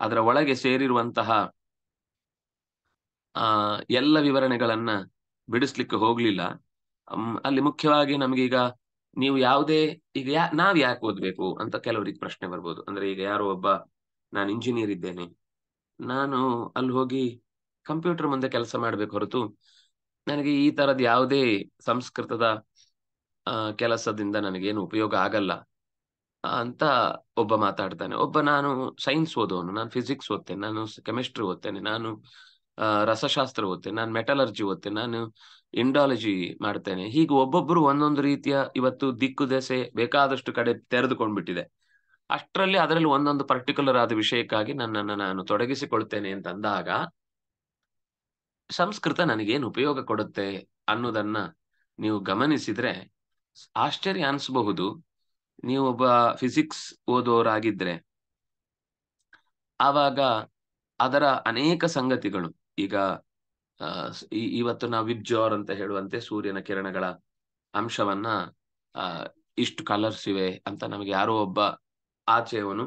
ಅದರ ಒಳಗೆ ಸೇರಿರುವಂತಹ ಆ ಎಲ್ಲ ವಿವರಣೆಗಳನ್ನ ಬಿಡಿಸ್ಲಿಕ್ಕೆ ಹೋಗ್ಲಿಲ್ಲ ಅಲ್ಲಿ ಮುಖ್ಯವಾಗಿ ನಮಗೀಗ ನೀವು ಯಾವುದೇ ಈಗ ಯಾ ನಾವ್ ಯಾಕೆ ಓದ್ಬೇಕು ಅಂತ ಕೆಲವರಿಗೆ ಪ್ರಶ್ನೆ ಬರ್ಬೋದು ಅಂದ್ರೆ ಈಗ ಯಾರೋ ಒಬ್ಬ ನಾನು ಇಂಜಿನಿಯರ್ ಇದ್ದೇನೆ ನಾನು ಅಲ್ಲಿ ಹೋಗಿ ಕಂಪ್ಯೂಟರ್ ಮುಂದೆ ಕೆಲಸ ಮಾಡ್ಬೇಕು ಹೊರತು ನನಗೆ ಈ ತರದ ಯಾವುದೇ ಸಂಸ್ಕೃತದ ಕೆಲಸದಿಂದ ನನಗೇನು ಉಪಯೋಗ ಆಗಲ್ಲ ಅಂತ ಒಬ್ಬ ಮಾತಾಡ್ತಾನೆ ಒಬ್ಬ ನಾನು ಸೈನ್ಸ್ ಓದೋನು ನಾನು ಫಿಸಿಕ್ಸ್ ಓದ್ತೇನೆ ನಾನು ಕೆಮಿಸ್ಟ್ರಿ ಓದ್ತೇನೆ ನಾನು ರಸಶಾಸ್ತ್ರ ಓದ್ತೇನೆ ನಾನು ಮೆಟಲರ್ಜಿ ಓದ್ತೇನೆ ನಾನು ಇಂಡಾಲಜಿ ಮಾಡ್ತೇನೆ ಹೀಗೆ ಒಬ್ಬೊಬ್ರು ಒಂದೊಂದು ರೀತಿಯ ಇವತ್ತು ದಿಕ್ಕು ದೆಸೆ ಬೇಕಾದಷ್ಟು ಕಡೆ ತೆರೆದುಕೊಂಡ್ಬಿಟ್ಟಿದೆ ಅಷ್ಟರಲ್ಲಿ ಅದರಲ್ಲಿ ಒಂದೊಂದು ಪರ್ಟಿಕ್ಯುಲರ್ ಆದ ವಿಷಯಕ್ಕಾಗಿ ನನ್ನನ್ನು ನಾನು ತೊಡಗಿಸಿಕೊಳ್ತೇನೆ ಅಂತಂದಾಗ ಸಂಸ್ಕೃತ ನನಗೇನು ಉಪಯೋಗ ಕೊಡುತ್ತೆ ಅನ್ನೋದನ್ನ ನೀವು ಗಮನಿಸಿದ್ರೆ ಆಶ್ಚರ್ಯ ಅನಿಸಬಹುದು ನೀವು ಒಬ್ಬ ಫಿಸಿಕ್ಸ್ ಓದೋರಾಗಿದ್ರೆ ಆವಾಗ ಅದರ ಅನೇಕ ಸಂಗತಿಗಳು ಈಗ ಇವತ್ತು ನಾವು ವಿಬ್ಜೋರ್ ಅಂತ ಹೇಳುವಂತೆ ಸೂರ್ಯನ ಕಿರಣಗಳ ಅಂಶವನ್ನ ಆ ಇಷ್ಟು ಕಲರ್ಸ್ ಇವೆ ಅಂತ ನಮಗೆ ಯಾರೋ ಒಬ್ಬ ಆಚೆಯವನು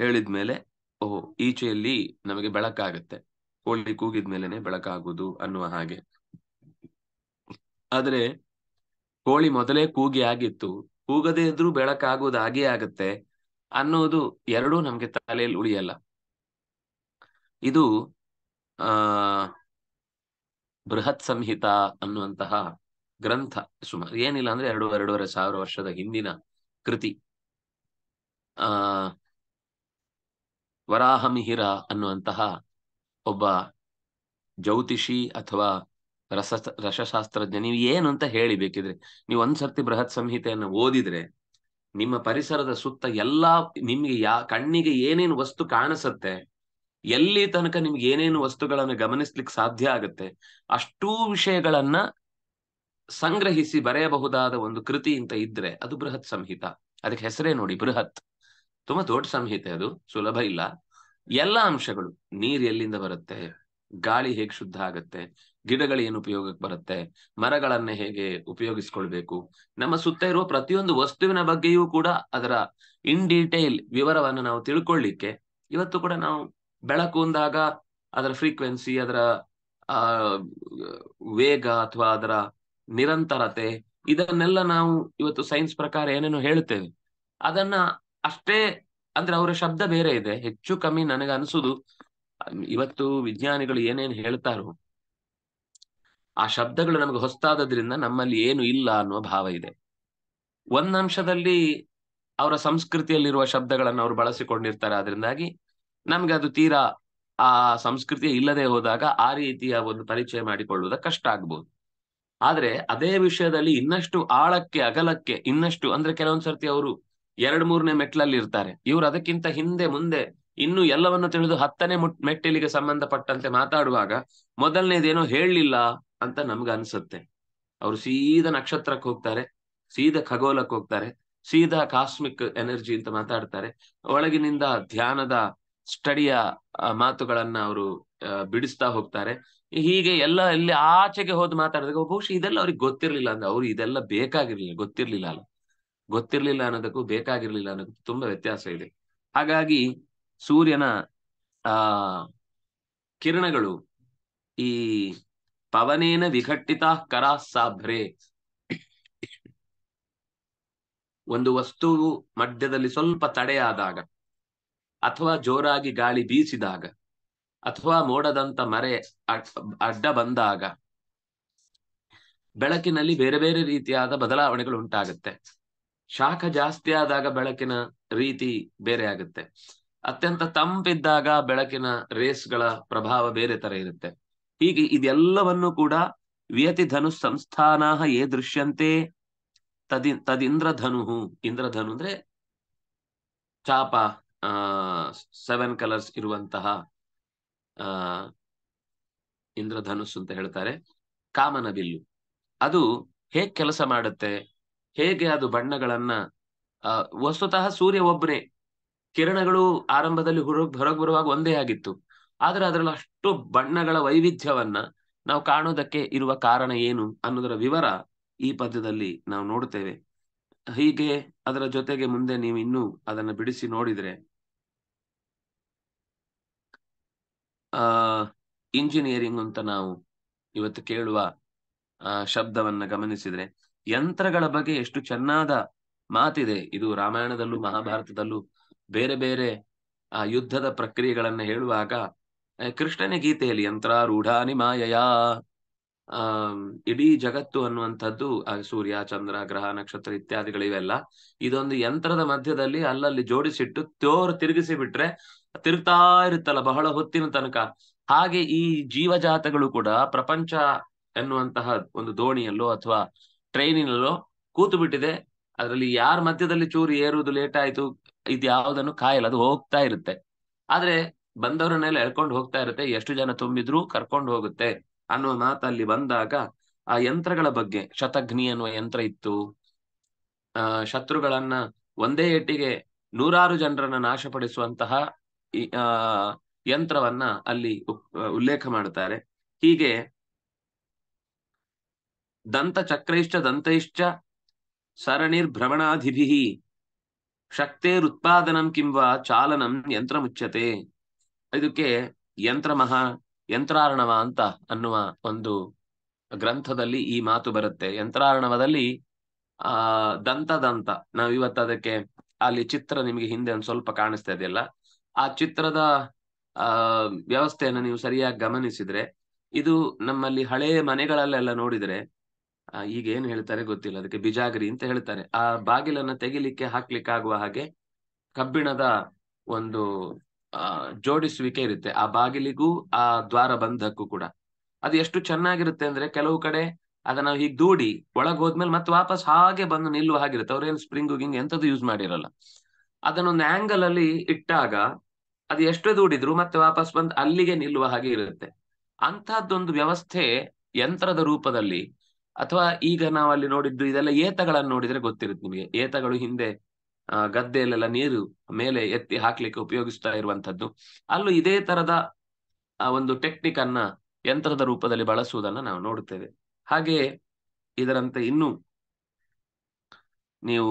ಹೇಳಿದ್ಮೇಲೆ ಓಹೋ ಈಚೆಯಲ್ಲಿ ನಮಗೆ ಬೆಳಕಾಗತ್ತೆ ಕೋಳಿ ಕೂಗಿದ್ಮೇಲೆನೆ ಬೆಳಕಾಗುವುದು ಅನ್ನುವ ಹಾಗೆ ಆದ್ರೆ ಕೋಳಿ ಮೊದಲೇ ಕೂಗಿ ಆಗಿತ್ತು ಕೂಗದೇ ಇದ್ರೂ ಬೆಳಕಾಗುವುದು ಹಾಗೆ ಆಗುತ್ತೆ ಅನ್ನೋದು ಎರಡೂ ನಮ್ಗೆ ತಲೆಯಲ್ಲಿ ಉಳಿಯಲ್ಲ ಇದು ಆ ಬೃಹತ್ ಸಂಹಿತ ಅನ್ನುವಂತಹ ಗ್ರಂಥ ಸುಮಾರು ಏನಿಲ್ಲ ಅಂದ್ರೆ ಎರಡು ಎರಡೂವರೆ ಸಾವಿರ ವರ್ಷದ ಹಿಂದಿನ ಕೃತಿ ಆ ವರಾಹಮಿಹಿರ ಅನ್ನುವಂತಹ ಒಬ್ಬ ಜ್ಯೋತಿಷಿ ಅಥವಾ ರಸ ರಸಶಾಸ್ತ್ರಜ್ಞ ನೀವು ಏನು ಅಂತ ಹೇಳಿ ಬೇಕಿದ್ರೆ ನೀವು ಒಂದ್ಸರ್ತಿ ಬೃಹತ್ ಸಂಹಿತೆಯನ್ನು ಓದಿದ್ರೆ ನಿಮ್ಮ ಪರಿಸರದ ಸುತ್ತ ಎಲ್ಲಾ ನಿಮ್ಗೆ ಯಾ ಕಣ್ಣಿಗೆ ಏನೇನು ವಸ್ತು ಕಾಣಿಸುತ್ತೆ ಎಲ್ಲಿ ತನಕ ನಿಮ್ಗೆ ಏನೇನು ವಸ್ತುಗಳನ್ನು ಗಮನಿಸ್ಲಿಕ್ಕೆ ಸಾಧ್ಯ ಆಗತ್ತೆ ಅಷ್ಟೂ ವಿಷಯಗಳನ್ನ ಸಂಗ್ರಹಿಸಿ ಬರೆಯಬಹುದಾದ ಒಂದು ಕೃತಿ ಅಂತ ಇದ್ರೆ ಅದು ಬೃಹತ್ ಸಂಹಿತ ಅದಕ್ಕೆ ಹೆಸರೇ ನೋಡಿ ಬೃಹತ್ ತುಂಬಾ ದೊಡ್ಡ ಸಂಹಿತೆ ಅದು ಸುಲಭ ಇಲ್ಲ ಎಲ್ಲ ಅಂಶಗಳು ನೀರ್ ಎಲ್ಲಿಂದ ಬರುತ್ತೆ ಗಾಳಿ ಹೇಗ್ ಶುದ್ಧ ಆಗತ್ತೆ ಗಿಡಗಳು ಏನು ಉಪಯೋಗಕ್ಕೆ ಬರುತ್ತೆ ಮರಗಳನ್ನ ಹೇಗೆ ಉಪಯೋಗಿಸ್ಕೊಳ್ಬೇಕು ನಮ್ಮ ಸುತ್ತ ಇರುವ ಪ್ರತಿಯೊಂದು ವಸ್ತುವಿನ ಬಗ್ಗೆಯೂ ಕೂಡ ಅದರ ಇನ್ ಡೀಟೇಲ್ ವಿವರವನ್ನು ನಾವು ತಿಳ್ಕೊಳ್ಳಿಕ್ಕೆ ಇವತ್ತು ಕೂಡ ನಾವು ಬೆಳಕು ಅಂದಾಗ ಅದರ ಫ್ರೀಕ್ವೆನ್ಸಿ ಅದರ ಆ ವೇಗ ಅಥವಾ ಅದರ ನಿರಂತರತೆ ಇದನ್ನೆಲ್ಲ ನಾವು ಇವತ್ತು ಸೈನ್ಸ್ ಪ್ರಕಾರ ಏನೇನು ಹೇಳ್ತೇವೆ ಅದನ್ನ ಅಷ್ಟೇ ಅಂದ್ರೆ ಅವರ ಶಬ್ದ ಬೇರೆ ಇದೆ ಹೆಚ್ಚು ಕಮ್ಮಿ ನನಗೆ ಅನಿಸುದು ಇವತ್ತು ವಿಜ್ಞಾನಿಗಳು ಏನೇನು ಹೇಳ್ತಾರೋ ಆ ಶಬ್ದಗಳು ನಮಗೆ ಹೊಸ್ತಾದದ್ರಿಂದ ನಮ್ಮಲ್ಲಿ ಏನು ಇಲ್ಲ ಅನ್ನುವ ಭಾವ ಇದೆ ಒಂದಂಶದಲ್ಲಿ ಅವರ ಸಂಸ್ಕೃತಿಯಲ್ಲಿರುವ ಶಬ್ದಗಳನ್ನು ಅವರು ಬಳಸಿಕೊಂಡಿರ್ತಾರೆ ಅದರಿಂದಾಗಿ ನಮ್ಗೆ ಅದು ತೀರಾ ಆ ಸಂಸ್ಕೃತಿ ಇಲ್ಲದೆ ಹೋದಾಗ ಆ ರೀತಿಯ ಒಂದು ಪರಿಚಯ ಮಾಡಿಕೊಳ್ಳುವುದ ಕಷ್ಟ ಆಗ್ಬಹುದು ಆದ್ರೆ ಅದೇ ವಿಷಯದಲ್ಲಿ ಇನ್ನಷ್ಟು ಆಳಕ್ಕೆ ಅಗಲಕ್ಕೆ ಇನ್ನಷ್ಟು ಅಂದ್ರೆ ಕೆಲವೊಂದ್ ಸರ್ತಿ ಅವರು ಎರಡು ಮೂರನೇ ಮೆಟ್ಲಲ್ಲಿ ಇರ್ತಾರೆ ಇವರು ಅದಕ್ಕಿಂತ ಹಿಂದೆ ಮುಂದೆ ಇನ್ನು ಎಲ್ಲವನ್ನು ತಿಳಿದು ಹತ್ತನೇ ಮುಟ್ ಮೆಟ್ಟಿಲಿಗೆ ಸಂಬಂಧಪಟ್ಟಂತೆ ಮಾತಾಡುವಾಗ ಮೊದಲನೇದೇನೋ ಹೇಳಲಿಲ್ಲ ಅಂತ ನಮ್ಗ ಅನ್ಸುತ್ತೆ ಅವ್ರು ಸೀದಾ ನಕ್ಷತ್ರಕ್ಕೆ ಹೋಗ್ತಾರೆ ಸೀದಾ ಖಗೋಲಕ್ಕೆ ಹೋಗ್ತಾರೆ ಸೀದಾ ಕಾಸ್ಮಿಕ್ ಎನರ್ಜಿ ಅಂತ ಮಾತಾಡ್ತಾರೆ ಒಳಗಿನಿಂದ ಧ್ಯಾನದ ಸ್ಟಡಿಯ ಮಾತುಗಳನ್ನ ಅವರು ಬಿಡಿಸ್ತಾ ಹೋಗ್ತಾರೆ ಹೀಗೆ ಎಲ್ಲ ಎಲ್ಲಿ ಆಚೆಗೆ ಹೋದ್ ಮಾತಾಡಿದಾಗ ಬಹುಶಃ ಇದೆಲ್ಲ ಅವ್ರಿಗೆ ಗೊತ್ತಿರ್ಲಿಲ್ಲ ಅಂದ್ರೆ ಅವ್ರು ಇದೆಲ್ಲ ಬೇಕಾಗಿರ್ಲಿಲ್ಲ ಗೊತ್ತಿರ್ಲಿಲ್ಲ ಅಲ್ಲ ಗೊತ್ತಿರ್ಲಿಲ್ಲ ಅನ್ನೋದಕ್ಕೂ ಬೇಕಾಗಿರ್ಲಿಲ್ಲ ಅನ್ನೋದಕ್ಕೂ ತುಂಬಾ ವ್ಯತ್ಯಾಸ ಇದೆ ಹಾಗಾಗಿ ಸೂರ್ಯನ ಆ ಕಿರಣಗಳು ಈ ಪವನೇನ ವಿಘಟ್ಟಿತ ಕರ ಸಾಭ್ರೆ ಒಂದು ವಸ್ತುವು ಮಧ್ಯದಲ್ಲಿ ಸ್ವಲ್ಪ ತಡೆಯಾದಾಗ ಅಥವಾ ಜೋರಾಗಿ ಗಾಳಿ ಬೀಸಿದಾಗ ಅಥವಾ ಮೋಡದಂತ ಮರೆ ಅಡ್ಡ ಬಂದಾಗ ಬೆಳಕಿನಲ್ಲಿ ಬೇರೆ ಬೇರೆ ರೀತಿಯಾದ ಬದಲಾವಣೆಗಳು ಉಂಟಾಗುತ್ತೆ ಶಾಖ ಜಾಸ್ತಿ ಆದಾಗ ಬೆಳಕಿನ ರೀತಿ ಬೇರೆ ಆಗುತ್ತೆ ಅತ್ಯಂತ ತಂಪಿದ್ದಾಗ ಬೆಳಕಿನ ರೇಸ್ಗಳ ಪ್ರಭಾವ ಬೇರೆ ತರ ಇರುತ್ತೆ ಹೀಗೆ ಇದೆಲ್ಲವನ್ನು ಕೂಡ ವಿಯತಿ ಧನು ಸಂಸ್ಥಾನ ಏ ದೃಶ್ಯಂತೆ ತದಿ ತದಿಂದ್ರಧನು ಇಂದ್ರಧನು ಅಂದ್ರೆ ಚಾಪ ಸೆವೆನ್ ಕಲರ್ಸ್ ಇರುವಂತಹ ಆ ಇಂದ್ರಧನುಸ್ ಅಂತ ಹೇಳ್ತಾರೆ ಕಾಮನ ಬಿಲ್ಲು ಅದು ಹೇಗ್ ಕೆಲಸ ಮಾಡುತ್ತೆ ಹೇಗೆ ಅದು ಬಣ್ಣಗಳನ್ನ ವಸ್ತುತಃ ಸೂರ್ಯ ಒಬ್ಬನೇ ಕಿರಣಗಳು ಆರಂಭದಲ್ಲಿ ಹೊರಗ್ ಹೊರಗೆ ಬರುವಾಗ ಒಂದೇ ಆಗಿತ್ತು ಆದ್ರೆ ಅದರಲ್ಲಿ ಅಷ್ಟು ಬಣ್ಣಗಳ ವೈವಿಧ್ಯವನ್ನ ನಾವು ಕಾಣೋದಕ್ಕೆ ಇರುವ ಕಾರಣ ಏನು ಅನ್ನೋದರ ವಿವರ ಈ ಪದ್ಯದಲ್ಲಿ ನಾವು ನೋಡುತ್ತೇವೆ ಹೀಗೆ ಅದರ ಜೊತೆಗೆ ಮುಂದೆ ನೀವು ಇನ್ನೂ ಅದನ್ನ ಬಿಡಿಸಿ ನೋಡಿದ್ರೆ ಆ ಇಂಜಿನಿಯರಿಂಗ್ ಅಂತ ನಾವು ಇವತ್ತು ಕೇಳುವ ಆ ಶಬ್ದವನ್ನ ಗಮನಿಸಿದ್ರೆ ಯಂತ್ರಗಳ ಬಗ್ಗೆ ಎಷ್ಟು ಚೆನ್ನಾದ ಮಾತಿದೆ ಇದು ರಾಮಾಯಣದಲ್ಲೂ ಮಹಾಭಾರತದಲ್ಲೂ ಬೇರೆ ಬೇರೆ ಆ ಯುದ್ಧದ ಪ್ರಕ್ರಿಯೆಗಳನ್ನ ಹೇಳುವಾಗ ಕೃಷ್ಣನ ಗೀತೆಯಲ್ಲಿ ಯಂತ್ರಾರೂಢಾನಿ ಮಾಯಯ ಆ ಇಡೀ ಜಗತ್ತು ಅನ್ನುವಂಥದ್ದು ಸೂರ್ಯ ಚಂದ್ರ ಗ್ರಹ ನಕ್ಷತ್ರ ಇತ್ಯಾದಿಗಳಿವೆಲ್ಲ ಇದೊಂದು ಯಂತ್ರದ ಮಧ್ಯದಲ್ಲಿ ಅಲ್ಲಲ್ಲಿ ಜೋಡಿಸಿಟ್ಟು ತೋರ್ ತಿರುಗಿಸಿ ಬಿಟ್ರೆ ತಿರುಗ್ತಾ ಇರುತ್ತಲ್ಲ ಬಹಳ ಹೊತ್ತಿನ ತನಕ ಹಾಗೆ ಈ ಜೀವಜಾತಗಳು ಕೂಡ ಪ್ರಪಂಚ ಎನ್ನುವಂತಹ ಒಂದು ದೋಣಿಯಲ್ಲೋ ಅಥವಾ ಟ್ರೈನಿನಲ್ಲೋ ಕೂತು ಬಿಟ್ಟಿದೆ ಅದರಲ್ಲಿ ಯಾರ ಮಧ್ಯದಲ್ಲಿ ಚೂರು ಏರುವುದು ಲೇಟ್ ಆಯ್ತು ಇದ್ಯಾವುದನ್ನು ಕಾಯಲ್ಲ ಅದು ಹೋಗ್ತಾ ಇರುತ್ತೆ ಆದ್ರೆ ಬಂದವರನ್ನೆಲ್ಲ ಎಳ್ಕೊಂಡು ಹೋಗ್ತಾ ಇರುತ್ತೆ ಎಷ್ಟು ಜನ ತುಂಬಿದ್ರು ಕರ್ಕೊಂಡು ಹೋಗುತ್ತೆ ಅನ್ನೋ ಮಾತು ಅಲ್ಲಿ ಬಂದಾಗ ಆ ಯಂತ್ರಗಳ ಬಗ್ಗೆ ಶತಘ್ನಿ ಅನ್ನುವ ಯಂತ್ರ ಇತ್ತು ಆ ಶತ್ರುಗಳನ್ನ ಒಂದೇ ಎಟ್ಟಿಗೆ ನೂರಾರು ಜನರನ್ನ ನಾಶಪಡಿಸುವಂತಹ ಆ ಯಂತ್ರವನ್ನ ಅಲ್ಲಿ ಉಲ್ಲೇಖ ಮಾಡುತ್ತಾರೆ ಹೀಗೆ ದಂತ ಚಕ್ರೈಶ್ಚ ದಂತೈಶ್ಚ ಸರಣಿರ್ಭ್ರಮಣಾಧಿಭಿ ಶಕ್ತೇರುತ್ಪಾದನಂ ಕಿಂವಾ ಚಾಲನಂ ಯಂತ್ರ ಮುಚ್ಚತೆ ಇದಕ್ಕೆ ಯಂತ್ರ ಮಹಾ ಯಂತ್ರಾರ್ಣವ ಅಂತ ಅನ್ನುವ ಒಂದು ಗ್ರಂಥದಲ್ಲಿ ಈ ಮಾತು ಬರುತ್ತೆ ಯಂತ್ರಾರ್ಣವದಲ್ಲಿ ಆ ದಂತ ದಂತ ಇವತ್ತು ಅದಕ್ಕೆ ಅಲ್ಲಿ ಚಿತ್ರ ನಿಮಗೆ ಹಿಂದೆ ಒಂದು ಸ್ವಲ್ಪ ಕಾಣಿಸ್ತಾ ಇದೆಯಲ್ಲ ಆ ಚಿತ್ರದ ಆ ವ್ಯವಸ್ಥೆಯನ್ನು ನೀವು ಸರಿಯಾಗಿ ಗಮನಿಸಿದ್ರೆ ಇದು ನಮ್ಮಲ್ಲಿ ಹಳೆಯ ಮನೆಗಳಲ್ಲೆಲ್ಲ ನೋಡಿದ್ರೆ ಈಗ ಏನ್ ಹೇಳ್ತಾರೆ ಗೊತ್ತಿಲ್ಲ ಅದಕ್ಕೆ ಬಿಜಾಗರಿ ಅಂತ ಹೇಳ್ತಾರೆ ಆ ಬಾಗಿಲನ್ನ ತೆಗಿಲಿಕ್ಕೆ ಹಾಕ್ಲಿಕ್ಕೆ ಆಗುವ ಹಾಗೆ ಕಬ್ಬಿಣದ ಒಂದು ಜೋಡಿಸುವಿಕೆ ಇರುತ್ತೆ ಆ ಬಾಗಿಲಿಗೂ ಆ ದ್ವಾರ ಬಂಧಕ್ಕೂ ಕೂಡ ಅದು ಎಷ್ಟು ಚೆನ್ನಾಗಿರುತ್ತೆ ಅಂದ್ರೆ ಕೆಲವು ಕಡೆ ಅದನ್ನ ಹೀಗೆ ದೂಡಿ ಒಳಗೆ ಹೋದ್ಮೇಲೆ ಮತ್ತೆ ವಾಪಸ್ ಹಾಗೆ ಬಂದು ನಿಲ್ಲುವ ಹಾಗಿರುತ್ತೆ ಅವ್ರೇನು ಸ್ಪ್ರಿಂಗ್ ಗಿಂಗ್ ಎಂಥದ್ದು ಯೂಸ್ ಮಾಡಿರಲ್ಲ ಅದನ್ನೊಂದು ಆಂಗಲ್ ಅಲ್ಲಿ ಇಟ್ಟಾಗ ಅದು ಎಷ್ಟು ದೂಡಿದ್ರು ಮತ್ತೆ ವಾಪಸ್ ಬಂದು ಅಲ್ಲಿಗೆ ನಿಲ್ಲುವ ಹಾಗೆ ಇರುತ್ತೆ ಅಂತಹದ್ದೊಂದು ವ್ಯವಸ್ಥೆ ಯಂತ್ರದ ರೂಪದಲ್ಲಿ ಅಥವಾ ಈಗ ನಾವಲ್ಲಿ ನೋಡಿದ್ದು ಇದೆಲ್ಲ ಏತಗಳನ್ನು ನೋಡಿದ್ರೆ ಗೊತ್ತಿರುತ್ತೆ ನಿಮಗೆ ಏತಗಳು ಹಿಂದೆ ಗದ್ದೆಯಲ್ಲೆಲ್ಲ ನೀರು ಮೇಲೆ ಎತ್ತಿ ಹಾಕ್ಲಿಕ್ಕೆ ಉಪಯೋಗಿಸ್ತಾ ಇರುವಂತದ್ದು ಅಲ್ಲೂ ಇದೇ ತರದ ಒಂದು ಟೆಕ್ನಿಕ್ ಅನ್ನ ಯಂತ್ರದ ರೂಪದಲ್ಲಿ ಬಳಸುವುದನ್ನ ನಾವು ನೋಡುತ್ತೇವೆ ಹಾಗೆಯೇ ಇದರಂತೆ ಇನ್ನು ನೀವು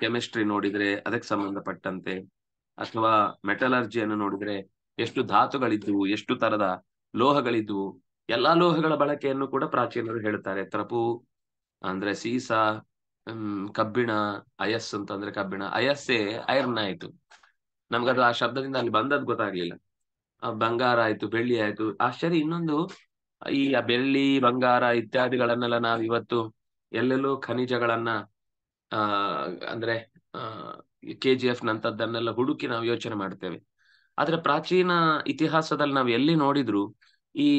ಕೆಮಿಸ್ಟ್ರಿ ನೋಡಿದ್ರೆ ಅದಕ್ಕೆ ಸಂಬಂಧಪಟ್ಟಂತೆ ಅಥವಾ ಮೆಟಲರ್ಜಿಯನ್ನು ನೋಡಿದ್ರೆ ಎಷ್ಟು ಧಾತುಗಳಿದ್ವು ಎಷ್ಟು ತರದ ಲೋಹಗಳಿದ್ವು ಎಲ್ಲಾ ಲೋಹಗಳ ಬಳಕೆಯನ್ನು ಕೂಡ ಪ್ರಾಚೀನರು ಹೇಳ್ತಾರೆ ತ್ರಪು ಅಂದ್ರೆ ಸೀಸಾ ಹ್ಮ್ ಕಬ್ಬಿಣ ಅಯಸ್ ಅಂತಂದ್ರೆ ಕಬ್ಬಿಣ ಅಯಸ್ಸೇ ಐರ್ನ್ ಆಯ್ತು ನಮ್ಗದು ಆ ಶಬ್ದದಿಂದ ಅಲ್ಲಿ ಬಂದದ್ದು ಗೊತ್ತಾಗ್ಲಿಲ್ಲ ಬಂಗಾರ ಆಯ್ತು ಬೆಳ್ಳಿ ಆಯ್ತು ಆಶ್ಚರ್ಯ ಇನ್ನೊಂದು ಈ ಬೆಳ್ಳಿ ಬಂಗಾರ ಇತ್ಯಾದಿಗಳನ್ನೆಲ್ಲ ನಾವ್ ಇವತ್ತು ಎಲ್ಲೆಲ್ಲೋ ಖನಿಜಗಳನ್ನ ಆ ಅಂದ್ರೆ ಆ ಕೆ ಜಿ ಎಫ್ ನಂತದ್ದನ್ನೆಲ್ಲ ಹುಡುಕಿ ನಾವು ಯೋಚನೆ ಮಾಡ್ತೇವೆ ಆದ್ರೆ ಪ್ರಾಚೀನ ಇತಿಹಾಸದಲ್ಲಿ ನಾವು ಎಲ್ಲಿ ನೋಡಿದ್ರು ಈ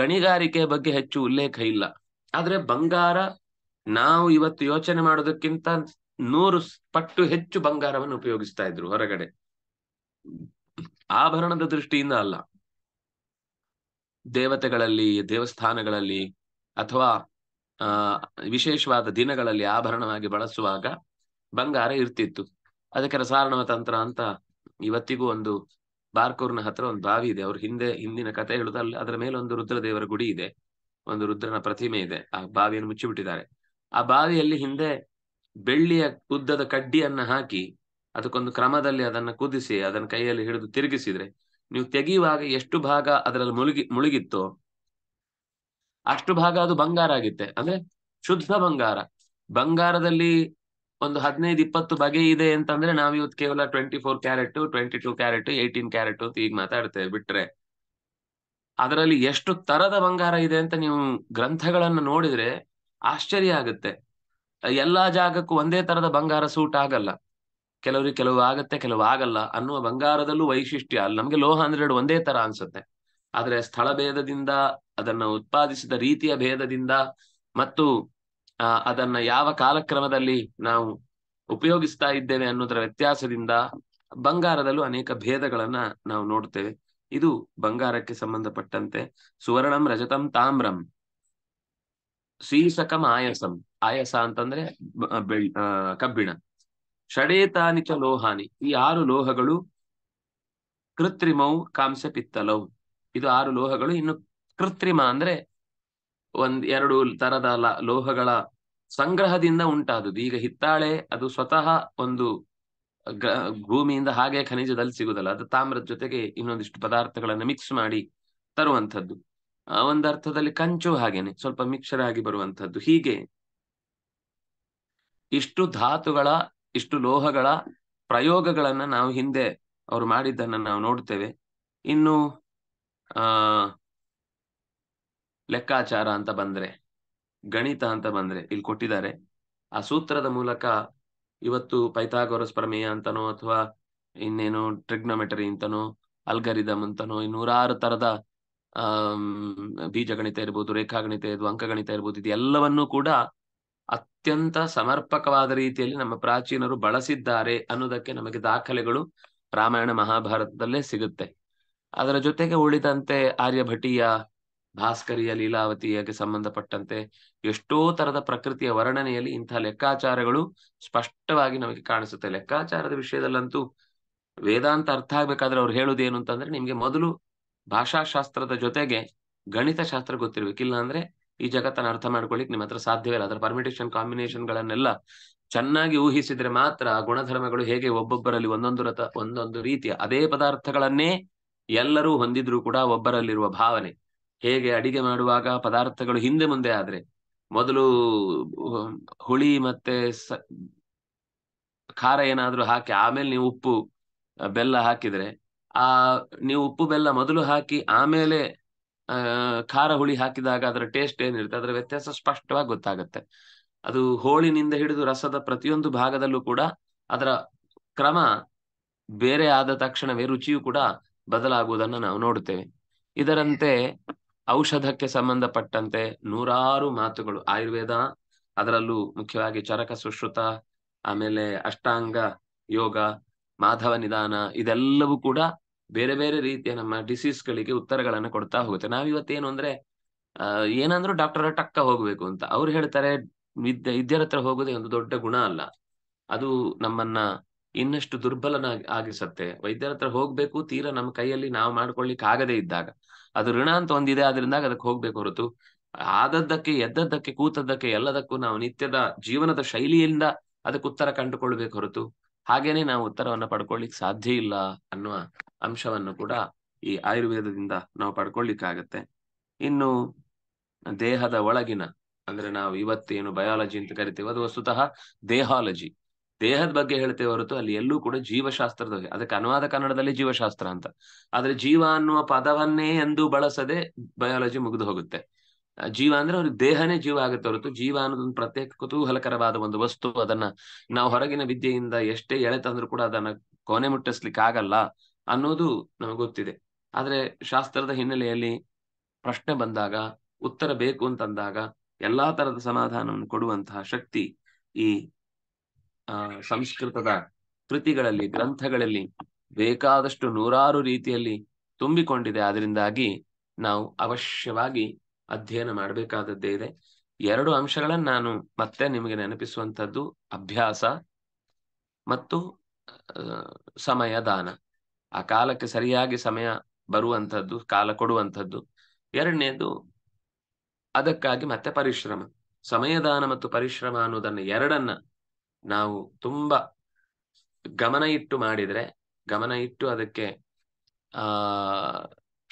ಗಣಿಗಾರಿಕೆ ಬಗ್ಗೆ ಹೆಚ್ಚು ಉಲ್ಲೇಖ ಇಲ್ಲ ಆದ್ರೆ ಬಂಗಾರ ನಾವು ಇವತ್ತು ಯೋಚನೆ ಮಾಡೋದಕ್ಕಿಂತ ನೂರು ಪಟ್ಟು ಹೆಚ್ಚು ಬಂಗಾರವನ್ನು ಉಪಯೋಗಿಸ್ತಾ ಇದ್ರು ಹೊರಗಡೆ ಆಭರಣದ ದೃಷ್ಟಿಯಿಂದ ಅಲ್ಲ ದೇವತೆಗಳಲ್ಲಿ ದೇವಸ್ಥಾನಗಳಲ್ಲಿ ಅಥವಾ ಆ ವಿಶೇಷವಾದ ದಿನಗಳಲ್ಲಿ ಆಭರಣವಾಗಿ ಬಳಸುವಾಗ ಬಂಗಾರ ಇರ್ತಿತ್ತು ಅದಕ್ಕೆ ರಸಾರಣವ ತಂತ್ರ ಅಂತ ಇವತ್ತಿಗೂ ಒಂದು ಬಾರ್ಕೂರ್ನ ಹತ್ರ ಒಂದು ಬಾವಿ ಇದೆ ಅವ್ರ ಹಿಂದೆ ಹಿಂದಿನ ಕಥೆ ಹೇಳುದಲ್ಲ ಅದರ ಮೇಲೆ ಒಂದು ರುದ್ರದೇವರ ಗುಡಿ ಇದೆ ಒಂದು ರುದ್ರನ ಪ್ರತಿಮೆ ಇದೆ ಆ ಬಾವಿಯನ್ನು ಮುಚ್ಚಿಬಿಟ್ಟಿದ್ದಾರೆ ಆ ಬಾವಿಯಲ್ಲಿ ಹಿಂದೆ ಬೆಳ್ಳಿಯ ಉದ್ದದ ಕಡ್ಡಿಯನ್ನ ಹಾಕಿ ಅದಕ್ಕೊಂದು ಕ್ರಮದಲ್ಲಿ ಅದನ್ನ ಕುದಿಸಿ ಅದನ್ನ ಕೈಯಲ್ಲಿ ಹಿಡಿದು ತಿರುಗಿಸಿದ್ರೆ ನೀವು ತೆಗೆಯುವಾಗ ಎಷ್ಟು ಭಾಗ ಅದರಲ್ಲಿ ಮುಳುಗಿ ಮುಳುಗಿತ್ತೋ ಅಷ್ಟು ಭಾಗ ಅದು ಬಂಗಾರ ಆಗಿತ್ತೆ ಅಂದ್ರೆ ಶುದ್ಧ ಬಂಗಾರ ಬಂಗಾರದಲ್ಲಿ ಒಂದು ಹದಿನೈದು ಇಪ್ಪತ್ತು ಬಗೆ ಇದೆ ಅಂತಂದ್ರೆ ನಾವು ಇವತ್ತು ಕೇವಲ twenty four carat twenty two carat eighteen carat ಅಂತ ಈಗ ಮಾತಾಡ್ತೇವೆ ಬಿಟ್ರೆ ಅದರಲ್ಲಿ ಎಷ್ಟು ತರದ ಬಂಗಾರ ಇದೆ ಅಂತ ನೀವು ಗ್ರಂಥಗಳನ್ನು ನೋಡಿದ್ರೆ ಆಶ್ಚರ್ಯ ಆಗುತ್ತೆ ಎಲ್ಲಾ ಜಾಗಕ್ಕೂ ಒಂದೇ ತರದ ಬಂಗಾರ ಸೂಟ್ ಆಗಲ್ಲ ಕೆಲವ್ರಿಗೆ ಕೆಲವು ಆಗತ್ತೆ ಕೆಲವು ಆಗಲ್ಲ ಅನ್ನುವ ಬಂಗಾರದಲ್ಲೂ ವೈಶಿಷ್ಟ್ಯ ಅಲ್ಲಿ ನಮ್ಗೆ ಲೋಹ ಅಂದ್ರೆ ಒಂದೇ ತರ ಅನ್ಸುತ್ತೆ ಆದ್ರೆ ಸ್ಥಳ ಭೇದದಿಂದ ಅದನ್ನ ಉತ್ಪಾದಿಸಿದ ರೀತಿಯ ಭೇದದಿಂದ ಮತ್ತು ಅದನ್ನ ಯಾವ ಕಾಲಕ್ರಮದಲ್ಲಿ ನಾವು ಉಪಯೋಗಿಸ್ತಾ ಇದ್ದೇವೆ ಅನ್ನೋದರ ವ್ಯತ್ಯಾಸದಿಂದ ಬಂಗಾರದಲ್ಲೂ ಅನೇಕ ಭೇದಗಳನ್ನ ನಾವು ನೋಡ್ತೇವೆ ಇದು ಬಂಗಾರಕ್ಕೆ ಸಂಬಂಧಪಟ್ಟಂತೆ ಸುವರ್ಣಂ ರಜತಂ ತಾಮ್ರಂ ಸೀಸಕಂ ಆಯಸಂ ಆಯಸ ಅಂತಂದ್ರೆ ಕಬ್ಬಿಣ ಷಡೇತಾನಿಚ ಲೋಹಾನಿ ಈ ಆರು ಲೋಹಗಳು ಕೃತ್ರಿಮೌ ಕಾಂಸ್ಯ ಪಿತ್ತಲೌ ಇದು ಆರು ಲೋಹಗಳು ಇನ್ನು ಕೃತ್ರಿಮ ಅಂದ್ರೆ ಒಂದ್ ಎರಡು ತರದ ಲೋಹಗಳ ಸಂಗ್ರಹದಿಂದ ಉಂಟಾದು ಈಗ ಹಿತ್ತಾಳೆ ಅದು ಸ್ವತಃ ಒಂದು ಭೂಮಿಯಿಂದ ಹಾಗೆ ಖನಿಜದಲ್ಲಿ ಸಿಗುದಲ್ಲ ಅದು ತಾಮ್ರದ ಜೊತೆಗೆ ಇನ್ನೊಂದಿಷ್ಟು ಪದಾರ್ಥಗಳನ್ನು ಮಿಕ್ಸ್ ಮಾಡಿ ತರುವಂಥದ್ದು ಒಂದು ಅರ್ಥದಲ್ಲಿ ಕಂಚು ಹಾಗೇನೆ ಸ್ವಲ್ಪ ಮಿಕ್ಸರ್ ಆಗಿ ಬರುವಂತದ್ದು ಹೀಗೆ ಇಷ್ಟು ಧಾತುಗಳ ಇಷ್ಟು ಲೋಹಗಳ ಪ್ರಯೋಗಗಳನ್ನ ನಾವು ಹಿಂದೆ ಅವರು ಮಾಡಿದ್ದನ್ನ ನಾವು ನೋಡ್ತೇವೆ ಇನ್ನು ಆ ಲೆಕ್ಕಾಚಾರ ಅಂತ ಬಂದ್ರೆ ಗಣಿತ ಅಂತ ಬಂದ್ರೆ ಇಲ್ಲಿ ಕೊಟ್ಟಿದ್ದಾರೆ ಆ ಸೂತ್ರದ ಮೂಲಕ ಇವತ್ತು ಪೈಥಾಗೋರಸ್ ಪ್ರಮೇಯ ಅಂತನೋ ಅಥವಾ ಇನ್ನೇನು ಟ್ರಿಗ್ನೋಮೆಟರಿ ಅಂತನೋ ಅಲ್ಗರಿದಮ್ ಅಂತನೋ ನೂರಾರು ತರದ ಬೀಜಗಣಿತ ಇರ್ಬೋದು ರೇಖಾಗಣಿತ ಇರ್ಬೋದು ಅಂಕಗಣಿತ ಇರ್ಬೋದು ಇದೆಲ್ಲವನ್ನೂ ಕೂಡ ಅತ್ಯಂತ ಸಮರ್ಪಕವಾದ ರೀತಿಯಲ್ಲಿ ನಮ್ಮ ಪ್ರಾಚೀನರು ಬಳಸಿದ್ದಾರೆ ಅನ್ನೋದಕ್ಕೆ ನಮಗೆ ದಾಖಲೆಗಳು ರಾಮಾಯಣ ಮಹಾಭಾರತದಲ್ಲೇ ಸಿಗುತ್ತೆ ಅದರ ಜೊತೆಗೆ ಉಳಿದಂತೆ ಆರ್ಯಭಟೀಯ ಭಾಸ್ಕರಿಯ ಲೀಲಾವತಿಯಗೆ ಸಂಬಂಧಪಟ್ಟಂತೆ ಎಷ್ಟೋ ತರದ ಪ್ರಕೃತಿಯ ವರ್ಣನೆಯಲ್ಲಿ ಇಂತಹ ಲೆಕ್ಕಾಚಾರಗಳು ಸ್ಪಷ್ಟವಾಗಿ ನಮಗೆ ಕಾಣಿಸುತ್ತೆ ಲೆಕ್ಕಾಚಾರದ ವಿಷಯದಲ್ಲಂತೂ ವೇದಾಂತ ಅರ್ಥ ಆಗ್ಬೇಕಾದ್ರೆ ಅವ್ರು ಹೇಳುದೇನು ಅಂತಂದ್ರೆ ನಿಮ್ಗೆ ಮೊದಲು ಭಾಷಾಶಾಸ್ತ್ರದ ಜೊತೆಗೆ ಗಣಿತ ಶಾಸ್ತ್ರ ಗೊತ್ತಿರ್ಬೇಕಿಲ್ಲ ಅಂದ್ರೆ ಈ ಜಗತ್ತನ್ನ ಅರ್ಥ ಮಾಡ್ಕೊಳ್ಳಿಕ್ ನಿಮ್ಮ ಹತ್ರ ಸಾಧ್ಯವಿಲ್ಲ ಅದರ ಪರ್ಮಿಟೇಷನ್ ಕಾಂಬಿನೇಷನ್ ಗಳನ್ನೆಲ್ಲ ಚೆನ್ನಾಗಿ ಊಹಿಸಿದ್ರೆ ಮಾತ್ರ ಗುಣಧರ್ಮಗಳು ಹೇಗೆ ಒಬ್ಬೊಬ್ಬರಲ್ಲಿ ಒಂದೊಂದು ರಥ ಒಂದೊಂದು ರೀತಿಯ ಅದೇ ಪದಾರ್ಥಗಳನ್ನೇ ಎಲ್ಲರೂ ಹೊಂದಿದ್ರು ಕೂಡ ಒಬ್ಬರಲ್ಲಿರುವ ಭಾವನೆ ಹೇಗೆ ಅಡಿಗೆ ಮಾಡುವಾಗ ಪದಾರ್ಥಗಳು ಹಿಂದೆ ಮುಂದೆ ಆದ್ರೆ ಮೊದಲು ಹುಳಿ ಮತ್ತೆ ಖಾರ ಏನಾದ್ರೂ ಹಾಕಿ ಆಮೇಲೆ ನೀವು ಉಪ್ಪು ಬೆಲ್ಲ ಹಾಕಿದ್ರೆ ಆ ನೀವು ಉಪ್ಪು ಬೆಲ್ಲ ಮೊದಲು ಹಾಕಿ ಆಮೇಲೆ ಖಾರ ಹುಳಿ ಹಾಕಿದಾಗ ಅದರ ಟೇಸ್ಟ್ ಏನಿರುತ್ತೆ ಅದರ ವ್ಯತ್ಯಾಸ ಸ್ಪಷ್ಟವಾಗಿ ಗೊತ್ತಾಗುತ್ತೆ ಅದು ಹೋಳಿನಿಂದ ಹಿಡಿದು ರಸದ ಪ್ರತಿಯೊಂದು ಭಾಗದಲ್ಲೂ ಕೂಡ ಅದರ ಕ್ರಮ ಬೇರೆ ಆದ ತಕ್ಷಣವೇ ರುಚಿಯೂ ಕೂಡ ಬದಲಾಗುವುದನ್ನು ನಾವು ನೋಡುತ್ತೇವೆ ಇದರಂತೆ ಔಷಧಕ್ಕೆ ಸಂಬಂಧಪಟ್ಟಂತೆ ನೂರಾರು ಮಾತುಗಳು ಆಯುರ್ವೇದ ಅದರಲ್ಲೂ ಮುಖ್ಯವಾಗಿ ಚರಕ ಸುಶ್ರುತ ಆಮೇಲೆ ಅಷ್ಟಾಂಗ ಯೋಗ ಮಾಧವ ನಿಧಾನ ಇದೆಲ್ಲವೂ ಕೂಡ ಬೇರೆ ಬೇರೆ ರೀತಿಯ ನಮ್ಮ ಡಿಸೀಸ್ಗಳಿಗೆ ಗಳಿಗೆ ಉತ್ತರಗಳನ್ನ ಕೊಡ್ತಾ ಹೋಗುತ್ತೆ ಏನು ಅಂದ್ರೆ ಅಹ್ ಏನಂದ್ರೂ ಡಾಕ್ಟರ್ ಟಕ್ಕ ಹೋಗ್ಬೇಕು ಅಂತ ಅವ್ರು ಹೇಳ್ತಾರೆ ವಿದ್ಯ ವಿದ್ಯರ ಹತ್ರ ಹೋಗೋದೇ ಒಂದು ದೊಡ್ಡ ಗುಣ ಅಲ್ಲ ಅದು ನಮ್ಮನ್ನ ಇನ್ನಷ್ಟು ದುರ್ಬಲನ ಆಗಿಸತ್ತೆ ವೈದ್ಯರ ಹತ್ರ ಹೋಗ್ಬೇಕು ತೀರಾ ನಮ್ಮ ಕೈಯಲ್ಲಿ ನಾವು ಮಾಡ್ಕೊಳ್ಲಿಕ್ಕೆ ಆಗದೇ ಇದ್ದಾಗ ಅದು ಋಣ ಅಂತ ಒಂದಿದೆ ಆದ್ರಿಂದ ಅದಕ್ಕೆ ಹೋಗ್ಬೇಕು ಹೊರತು ಆದದ್ದಕ್ಕೆ ಎದ್ದದ್ದಕ್ಕೆ ಕೂತದ್ದಕ್ಕೆ ಎಲ್ಲದಕ್ಕೂ ನಾವು ನಿತ್ಯದ ಜೀವನದ ಶೈಲಿಯಿಂದ ಅದಕ್ಕೆ ಉತ್ತರ ಕಂಡುಕೊಳ್ಬೇಕು ಹೊರತು ಹಾಗೇನೆ ನಾವು ಉತ್ತರವನ್ನ ಪಡ್ಕೊಳ್ಲಿಕ್ಕೆ ಸಾಧ್ಯ ಇಲ್ಲ ಅನ್ನುವ ಅಂಶವನ್ನು ಕೂಡ ಈ ಆಯುರ್ವೇದದಿಂದ ನಾವು ಪಡ್ಕೊಳ್ಲಿಕ್ಕಾಗತ್ತೆ ಇನ್ನು ದೇಹದ ಒಳಗಿನ ಅಂದ್ರೆ ನಾವು ಇವತ್ತೇನು ಬಯಾಲಜಿ ಅಂತ ಕರಿತೇವೆ ಅದು ವಸ್ತುತಃ ದೇಹಾಲಜಿ ದೇಹದ ಬಗ್ಗೆ ಹೇಳ್ತೇವೆ ಹೊರತು ಅಲ್ಲಿ ಎಲ್ಲೂ ಕೂಡ ಜೀವಶಾಸ್ತ್ರದ ಬಗ್ಗೆ ಅದಕ್ಕೆ ಅನುವಾದ ಕನ್ನಡದಲ್ಲಿ ಜೀವಶಾಸ್ತ್ರ ಅಂತ ಆದ್ರೆ ಜೀವ ಅನ್ನುವ ಪದವನ್ನೇ ಎಂದು ಬಳಸದೆ ಬಯಾಲಜಿ ಮುಗಿದು ಹೋಗುತ್ತೆ ಜೀವ ಅಂದ್ರೆ ಅವ್ರಿಗೆ ದೇಹನೇ ಜೀವ ಆಗುತ್ತೆ ಹೊರತು ಜೀವ ಅನ್ನೋದೊಂದು ಪ್ರತ್ಯೇಕ ಕುತೂಹಲಕರವಾದ ಒಂದು ವಸ್ತು ಅದನ್ನ ನಾವು ಹೊರಗಿನ ವಿದ್ಯೆಯಿಂದ ಎಷ್ಟೇ ಎಳೆತಂದ್ರು ಕೂಡ ಅದನ್ನ ಕೊನೆ ಮುಟ್ಟಿಸ್ಲಿಕ್ಕೆ ಆಗಲ್ಲ ಅನ್ನೋದು ನಮಗೆ ಗೊತ್ತಿದೆ ಆದ್ರೆ ಶಾಸ್ತ್ರದ ಹಿನ್ನೆಲೆಯಲ್ಲಿ ಪ್ರಶ್ನೆ ಬಂದಾಗ ಉತ್ತರ ಬೇಕು ಅಂತಂದಾಗ ಎಲ್ಲಾ ತರದ ಸಮಾಧಾನವನ್ನು ಕೊಡುವಂತಹ ಶಕ್ತಿ ಈ ಸಂಸ್ಕೃತದ ಕೃತಿಗಳಲ್ಲಿ ಗ್ರಂಥಗಳಲ್ಲಿ ಬೇಕಾದಷ್ಟು ನೂರಾರು ರೀತಿಯಲ್ಲಿ ತುಂಬಿಕೊಂಡಿದೆ ಅದರಿಂದಾಗಿ ನಾವು ಅವಶ್ಯವಾಗಿ ಅಧ್ಯಯನ ಮಾಡಬೇಕಾದದ್ದೇ ಇದೆ ಎರಡು ಅಂಶಗಳನ್ನು ನಾನು ಮತ್ತೆ ನಿಮಗೆ ನೆನಪಿಸುವಂಥದ್ದು ಅಭ್ಯಾಸ ಮತ್ತು ಸಮಯದಾನ ಆ ಕಾಲಕ್ಕೆ ಸರಿಯಾಗಿ ಸಮಯ ಬರುವಂಥದ್ದು ಕಾಲ ಕೊಡುವಂಥದ್ದು ಎರಡನೇದು ಅದಕ್ಕಾಗಿ ಮತ್ತೆ ಪರಿಶ್ರಮ ಸಮಯದಾನ ಮತ್ತು ಪರಿಶ್ರಮ ಅನ್ನೋದನ್ನ ಎರಡನ್ನ ನಾವು ತುಂಬಾ ಗಮನ ಇಟ್ಟು ಮಾಡಿದ್ರೆ ಗಮನ ಇಟ್ಟು ಅದಕ್ಕೆ ಆ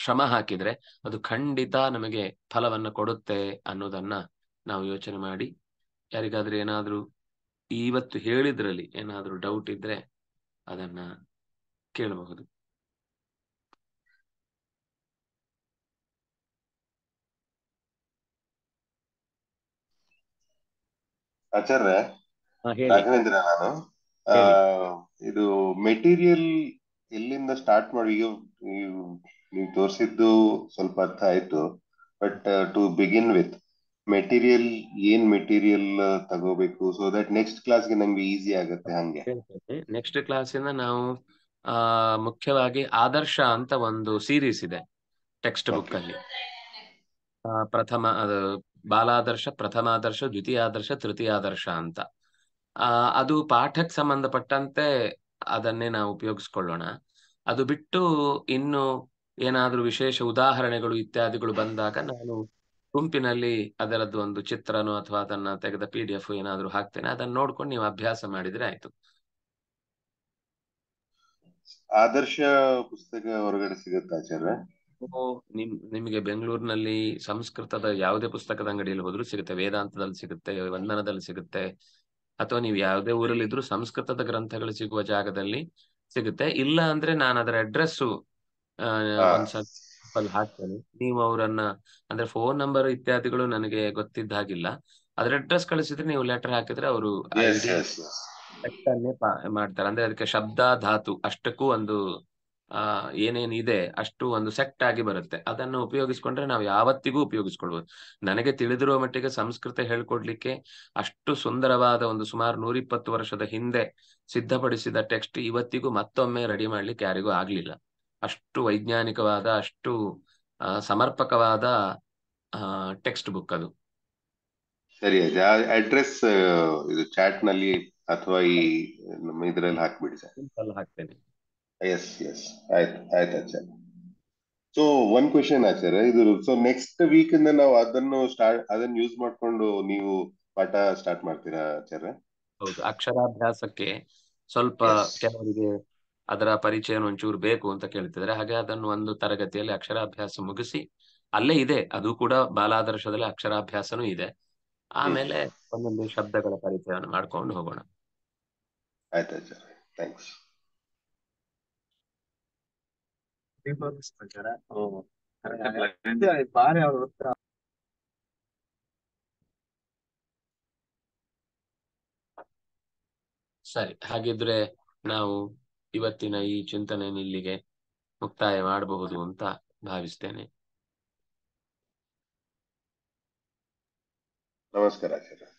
ಶ್ರಮ ಹಾಕಿದ್ರೆ ಅದು ಖಂಡಿತ ನಮಗೆ ಫಲವನ್ನು ಕೊಡುತ್ತೆ ಅನ್ನೋದನ್ನ ನಾವು ಯೋಚನೆ ಮಾಡಿ ಯಾರಿಗಾದ್ರೂ ಏನಾದ್ರೂ ಇವತ್ತು ಹೇಳಿದ್ರಲ್ಲಿ ಏನಾದ್ರೂ ಡೌಟ್ ಇದ್ರೆ ಅದನ್ನ ಕೇಳಬಹುದು ಆಚಾರ್ಯ ರಾಘವೇಂದ್ರ ನಾನು ಇದು ಮೆಟೀರಿಯಲ್ ಎಲ್ಲಿಂದ ಸ್ಟಾರ್ಟ್ ಮಾಡಿ ನೀವು ತೋರಿಸಿದ್ದು ಸ್ವಲ್ಪ ಅರ್ಥ ಆಯ್ತು but to begin with material ಏನ್ ಮೆಟೀರಿಯಲ್ ತಗೋಬೇಕು ಸೊ ದಟ್ ನೆಕ್ಸ್ಟ್ ಕ್ಲಾಸ್ಗೆ ನಮ್ಗೆ ಈಸಿ ಆಗುತ್ತೆ ಹಂಗೆ ನೆಕ್ಸ್ಟ್ ಕ್ಲಾಸ್ ಇಂದ ನಾವು ಆ ಮುಖ್ಯವಾಗಿ ಆದರ್ಶ ಅಂತ ಒಂದು ಸೀರೀಸ್ ಇದೆ ಟೆಕ್ಸ್ಟ್ ಬುಕ್ ಅಲ್ಲಿ ಪ್ರಥಮ ಬಾಲಾದರ್ಶ ಆದರ್ಶ ತೃತೀಯ ಆದರ್ಶ ಅಂತ ಅದು ಪಾಠಕ್ಕೆ ಸಂಬಂಧಪಟ್ಟಂತೆ ಅದನ್ನೇ ನಾವು ಉಪಯೋಗಿಸ್ಕೊಳ್ಳೋಣ ಅದು ಬಿಟ್ಟು ಇನ್ನು ಏನಾದ್ರೂ ವಿಶೇಷ ಉದಾಹರಣೆಗಳು ಇತ್ಯಾದಿಗಳು ಬಂದಾಗ ನಾನು ಗುಂಪಿನಲ್ಲಿ ಅದರದ್ದು ಒಂದು ಚಿತ್ರನೋ ಅಥವಾ ಅದನ್ನ ತೆಗೆದ ಪಿ ಡಿ ಎಫ್ ಏನಾದ್ರೂ ಹಾಕ್ತೇನೆ ಅದನ್ನ ನೋಡ್ಕೊಂಡು ನೀವು ಅಭ್ಯಾಸ ಮಾಡಿದ್ರೆ ಆಯ್ತು ಆದರ್ಶ ಪುಸ್ತಕ ಹೊರಗಡೆ ಸಿಗುತ್ತಾ ಆಚಾರ್ಯ ನಿಮ್ ನಿಮಗೆ ಬೆಂಗಳೂರಿನಲ್ಲಿ ಸಂಸ್ಕೃತದ ಯಾವುದೇ ಪುಸ್ತಕದ ಅಂಗಡಿಯಲ್ಲಿ ಹೋದ್ರು ಸಿಗುತ್ತೆ ವೇದಾಂತದಲ್ಲಿ ಸಿಗುತ್ತೆ ವಂದನದಲ್ಲಿ ಸಿಗುತ್ತೆ ಅಥವಾ ನೀವು ಯಾವುದೇ ಊರಲ್ಲಿ ಇದ್ರು ಸಂಸ್ಕೃತದ ಗ್ರಂಥಗಳು ಸಿಗುವ ಜಾಗದಲ್ಲಿ ಸಿಗುತ್ತೆ ಇಲ್ಲ ಅಂದ್ರೆ ನಾನು ಅದರ ಅಡ್ರೆಸ್ ಹಾಕ್ತೇನೆ ನೀವು ಅವರನ್ನ ಅಂದ್ರೆ ಫೋನ್ ನಂಬರ್ ಇತ್ಯಾದಿಗಳು ನನಗೆ ಗೊತ್ತಿದ್ದ ಹಾಗಿಲ್ಲ ಅದ್ರ ಅಡ್ರೆಸ್ ಕಳಿಸಿದ್ರೆ ನೀವು ಲೆಟರ್ ಹಾಕಿದ್ರೆ ಅವರು ಅಷ್ಟನ್ನೇ ಮಾಡ್ತಾರೆ ಅಂದ್ರೆ ಅದಕ್ಕೆ ಶಬ್ದ ಧಾತು ಅಷ್ಟಕ್ಕೂ ಒಂದು ಆ ಏನೇನಿದೆ ಅಷ್ಟು ಒಂದು ಸೆಕ್ಟ್ ಆಗಿ ಬರುತ್ತೆ ಅದನ್ನು ಉಪಯೋಗಿಸ್ಕೊಂಡ್ರೆ ನಾವು ಯಾವತ್ತಿಗೂ ಉಪಯೋಗಿಸ್ಕೊಳ್ಬಹುದು ನನಗೆ ತಿಳಿದಿರುವ ಮಟ್ಟಿಗೆ ಸಂಸ್ಕೃತ ಹೇಳ್ಕೊಡ್ಲಿಕ್ಕೆ ಅಷ್ಟು ಸುಂದರವಾದ ಒಂದು ಸುಮಾರು ನೂರಿಪ್ಪತ್ತು ವರ್ಷದ ಹಿಂದೆ ಸಿದ್ಧಪಡಿಸಿದ ಟೆಕ್ಸ್ಟ್ ಇವತ್ತಿಗೂ ಮತ್ತೊಮ್ಮೆ ರೆಡಿ ಮಾಡ್ಲಿಕ್ಕೆ ಯಾರಿಗೂ ಆಗ್ಲಿಲ್ಲ ಅಷ್ಟು ವೈಜ್ಞಾನಿಕವಾದ ಅಷ್ಟು ಸಮರ್ಪಕವಾದ ಟೆಕ್ಸ್ಟ್ ಬುಕ್ ಅದು ಸರಿ ಅಡ್ರೆಸ್ ಇದು ಚಾಟ್ ನಲ್ಲಿ ಅಥವಾ ಈ ನಮ್ಮ ಇದರಲ್ಲಿ ಹಾಕ್ಬಿಡಿ ಸರ್ ಹಾಕ್ತೇನೆ ಎಸ್ ಎಸ್ ಆಯ್ತು ಆಯ್ತು Acharya so one question Acharya ಇದು ಸೊ ನೆಕ್ಸ್ಟ್ ವೀಕ್ ಇಂದ ನಾವು ಅದನ್ನು ಸ್ಟಾರ್ಟ್ ಅದನ್ನ ಯೂಸ್ ಮಾಡ್ಕೊಂಡು ನೀವು ಪಾಠ ಸ್ಟಾರ್ಟ್ ಮಾಡ್ತೀರಾ ಆಚಾರ್ಯ ಹೌದು ಅಕ್ಷರಾಭ್ಯಾಸಕ್ಕೆ ಸ್ವಲ್ಪ ಕೆಲವರಿಗೆ ಅದರ ಪರಿಚಯ ಒಂಚೂರು ಬೇಕು ಅಂತ ಕೇಳ್ತಿದ್ರೆ ಹಾಗೆ ಅದನ್ನು ಒಂದು ತರಗತಿಯಲ್ಲಿ ಅಕ್ಷರಾಭ್ಯಾಸ ಮುಗಿಸಿ ಅಲ್ಲೇ ಇದೆ ಅದು ಕೂಡ ಬಾಲಾದರ್ಶದಲ್ಲಿ ಅಕ್ಷರಾಭ್ಯಾಸನೂ ಇದೆ ಆಮೇಲೆ ಒಂದೊಂದು ಶಬ್ದಗಳ ಪರಿಚಯವನ್ನು ಮಾಡ್ಕೊಂಡು ಹೋಗೋಣ ಆಯ್ತು ಆಚಾರ್ಯ ಥ್ಯಾಂಕ್ಸ್ ಸರಿ ಹಾಗಿದ್ರೆ ನಾವು ಇವತ್ತಿನ ಈ ಚಿಂತನೆ ಇಲ್ಲಿಗೆ ಮುಕ್ತಾಯ ಮಾಡಬಹುದು ಅಂತ ಭಾವಿಸ್ತೇನೆ ನಮಸ್ಕಾರ ಆಚಾರ್ಯ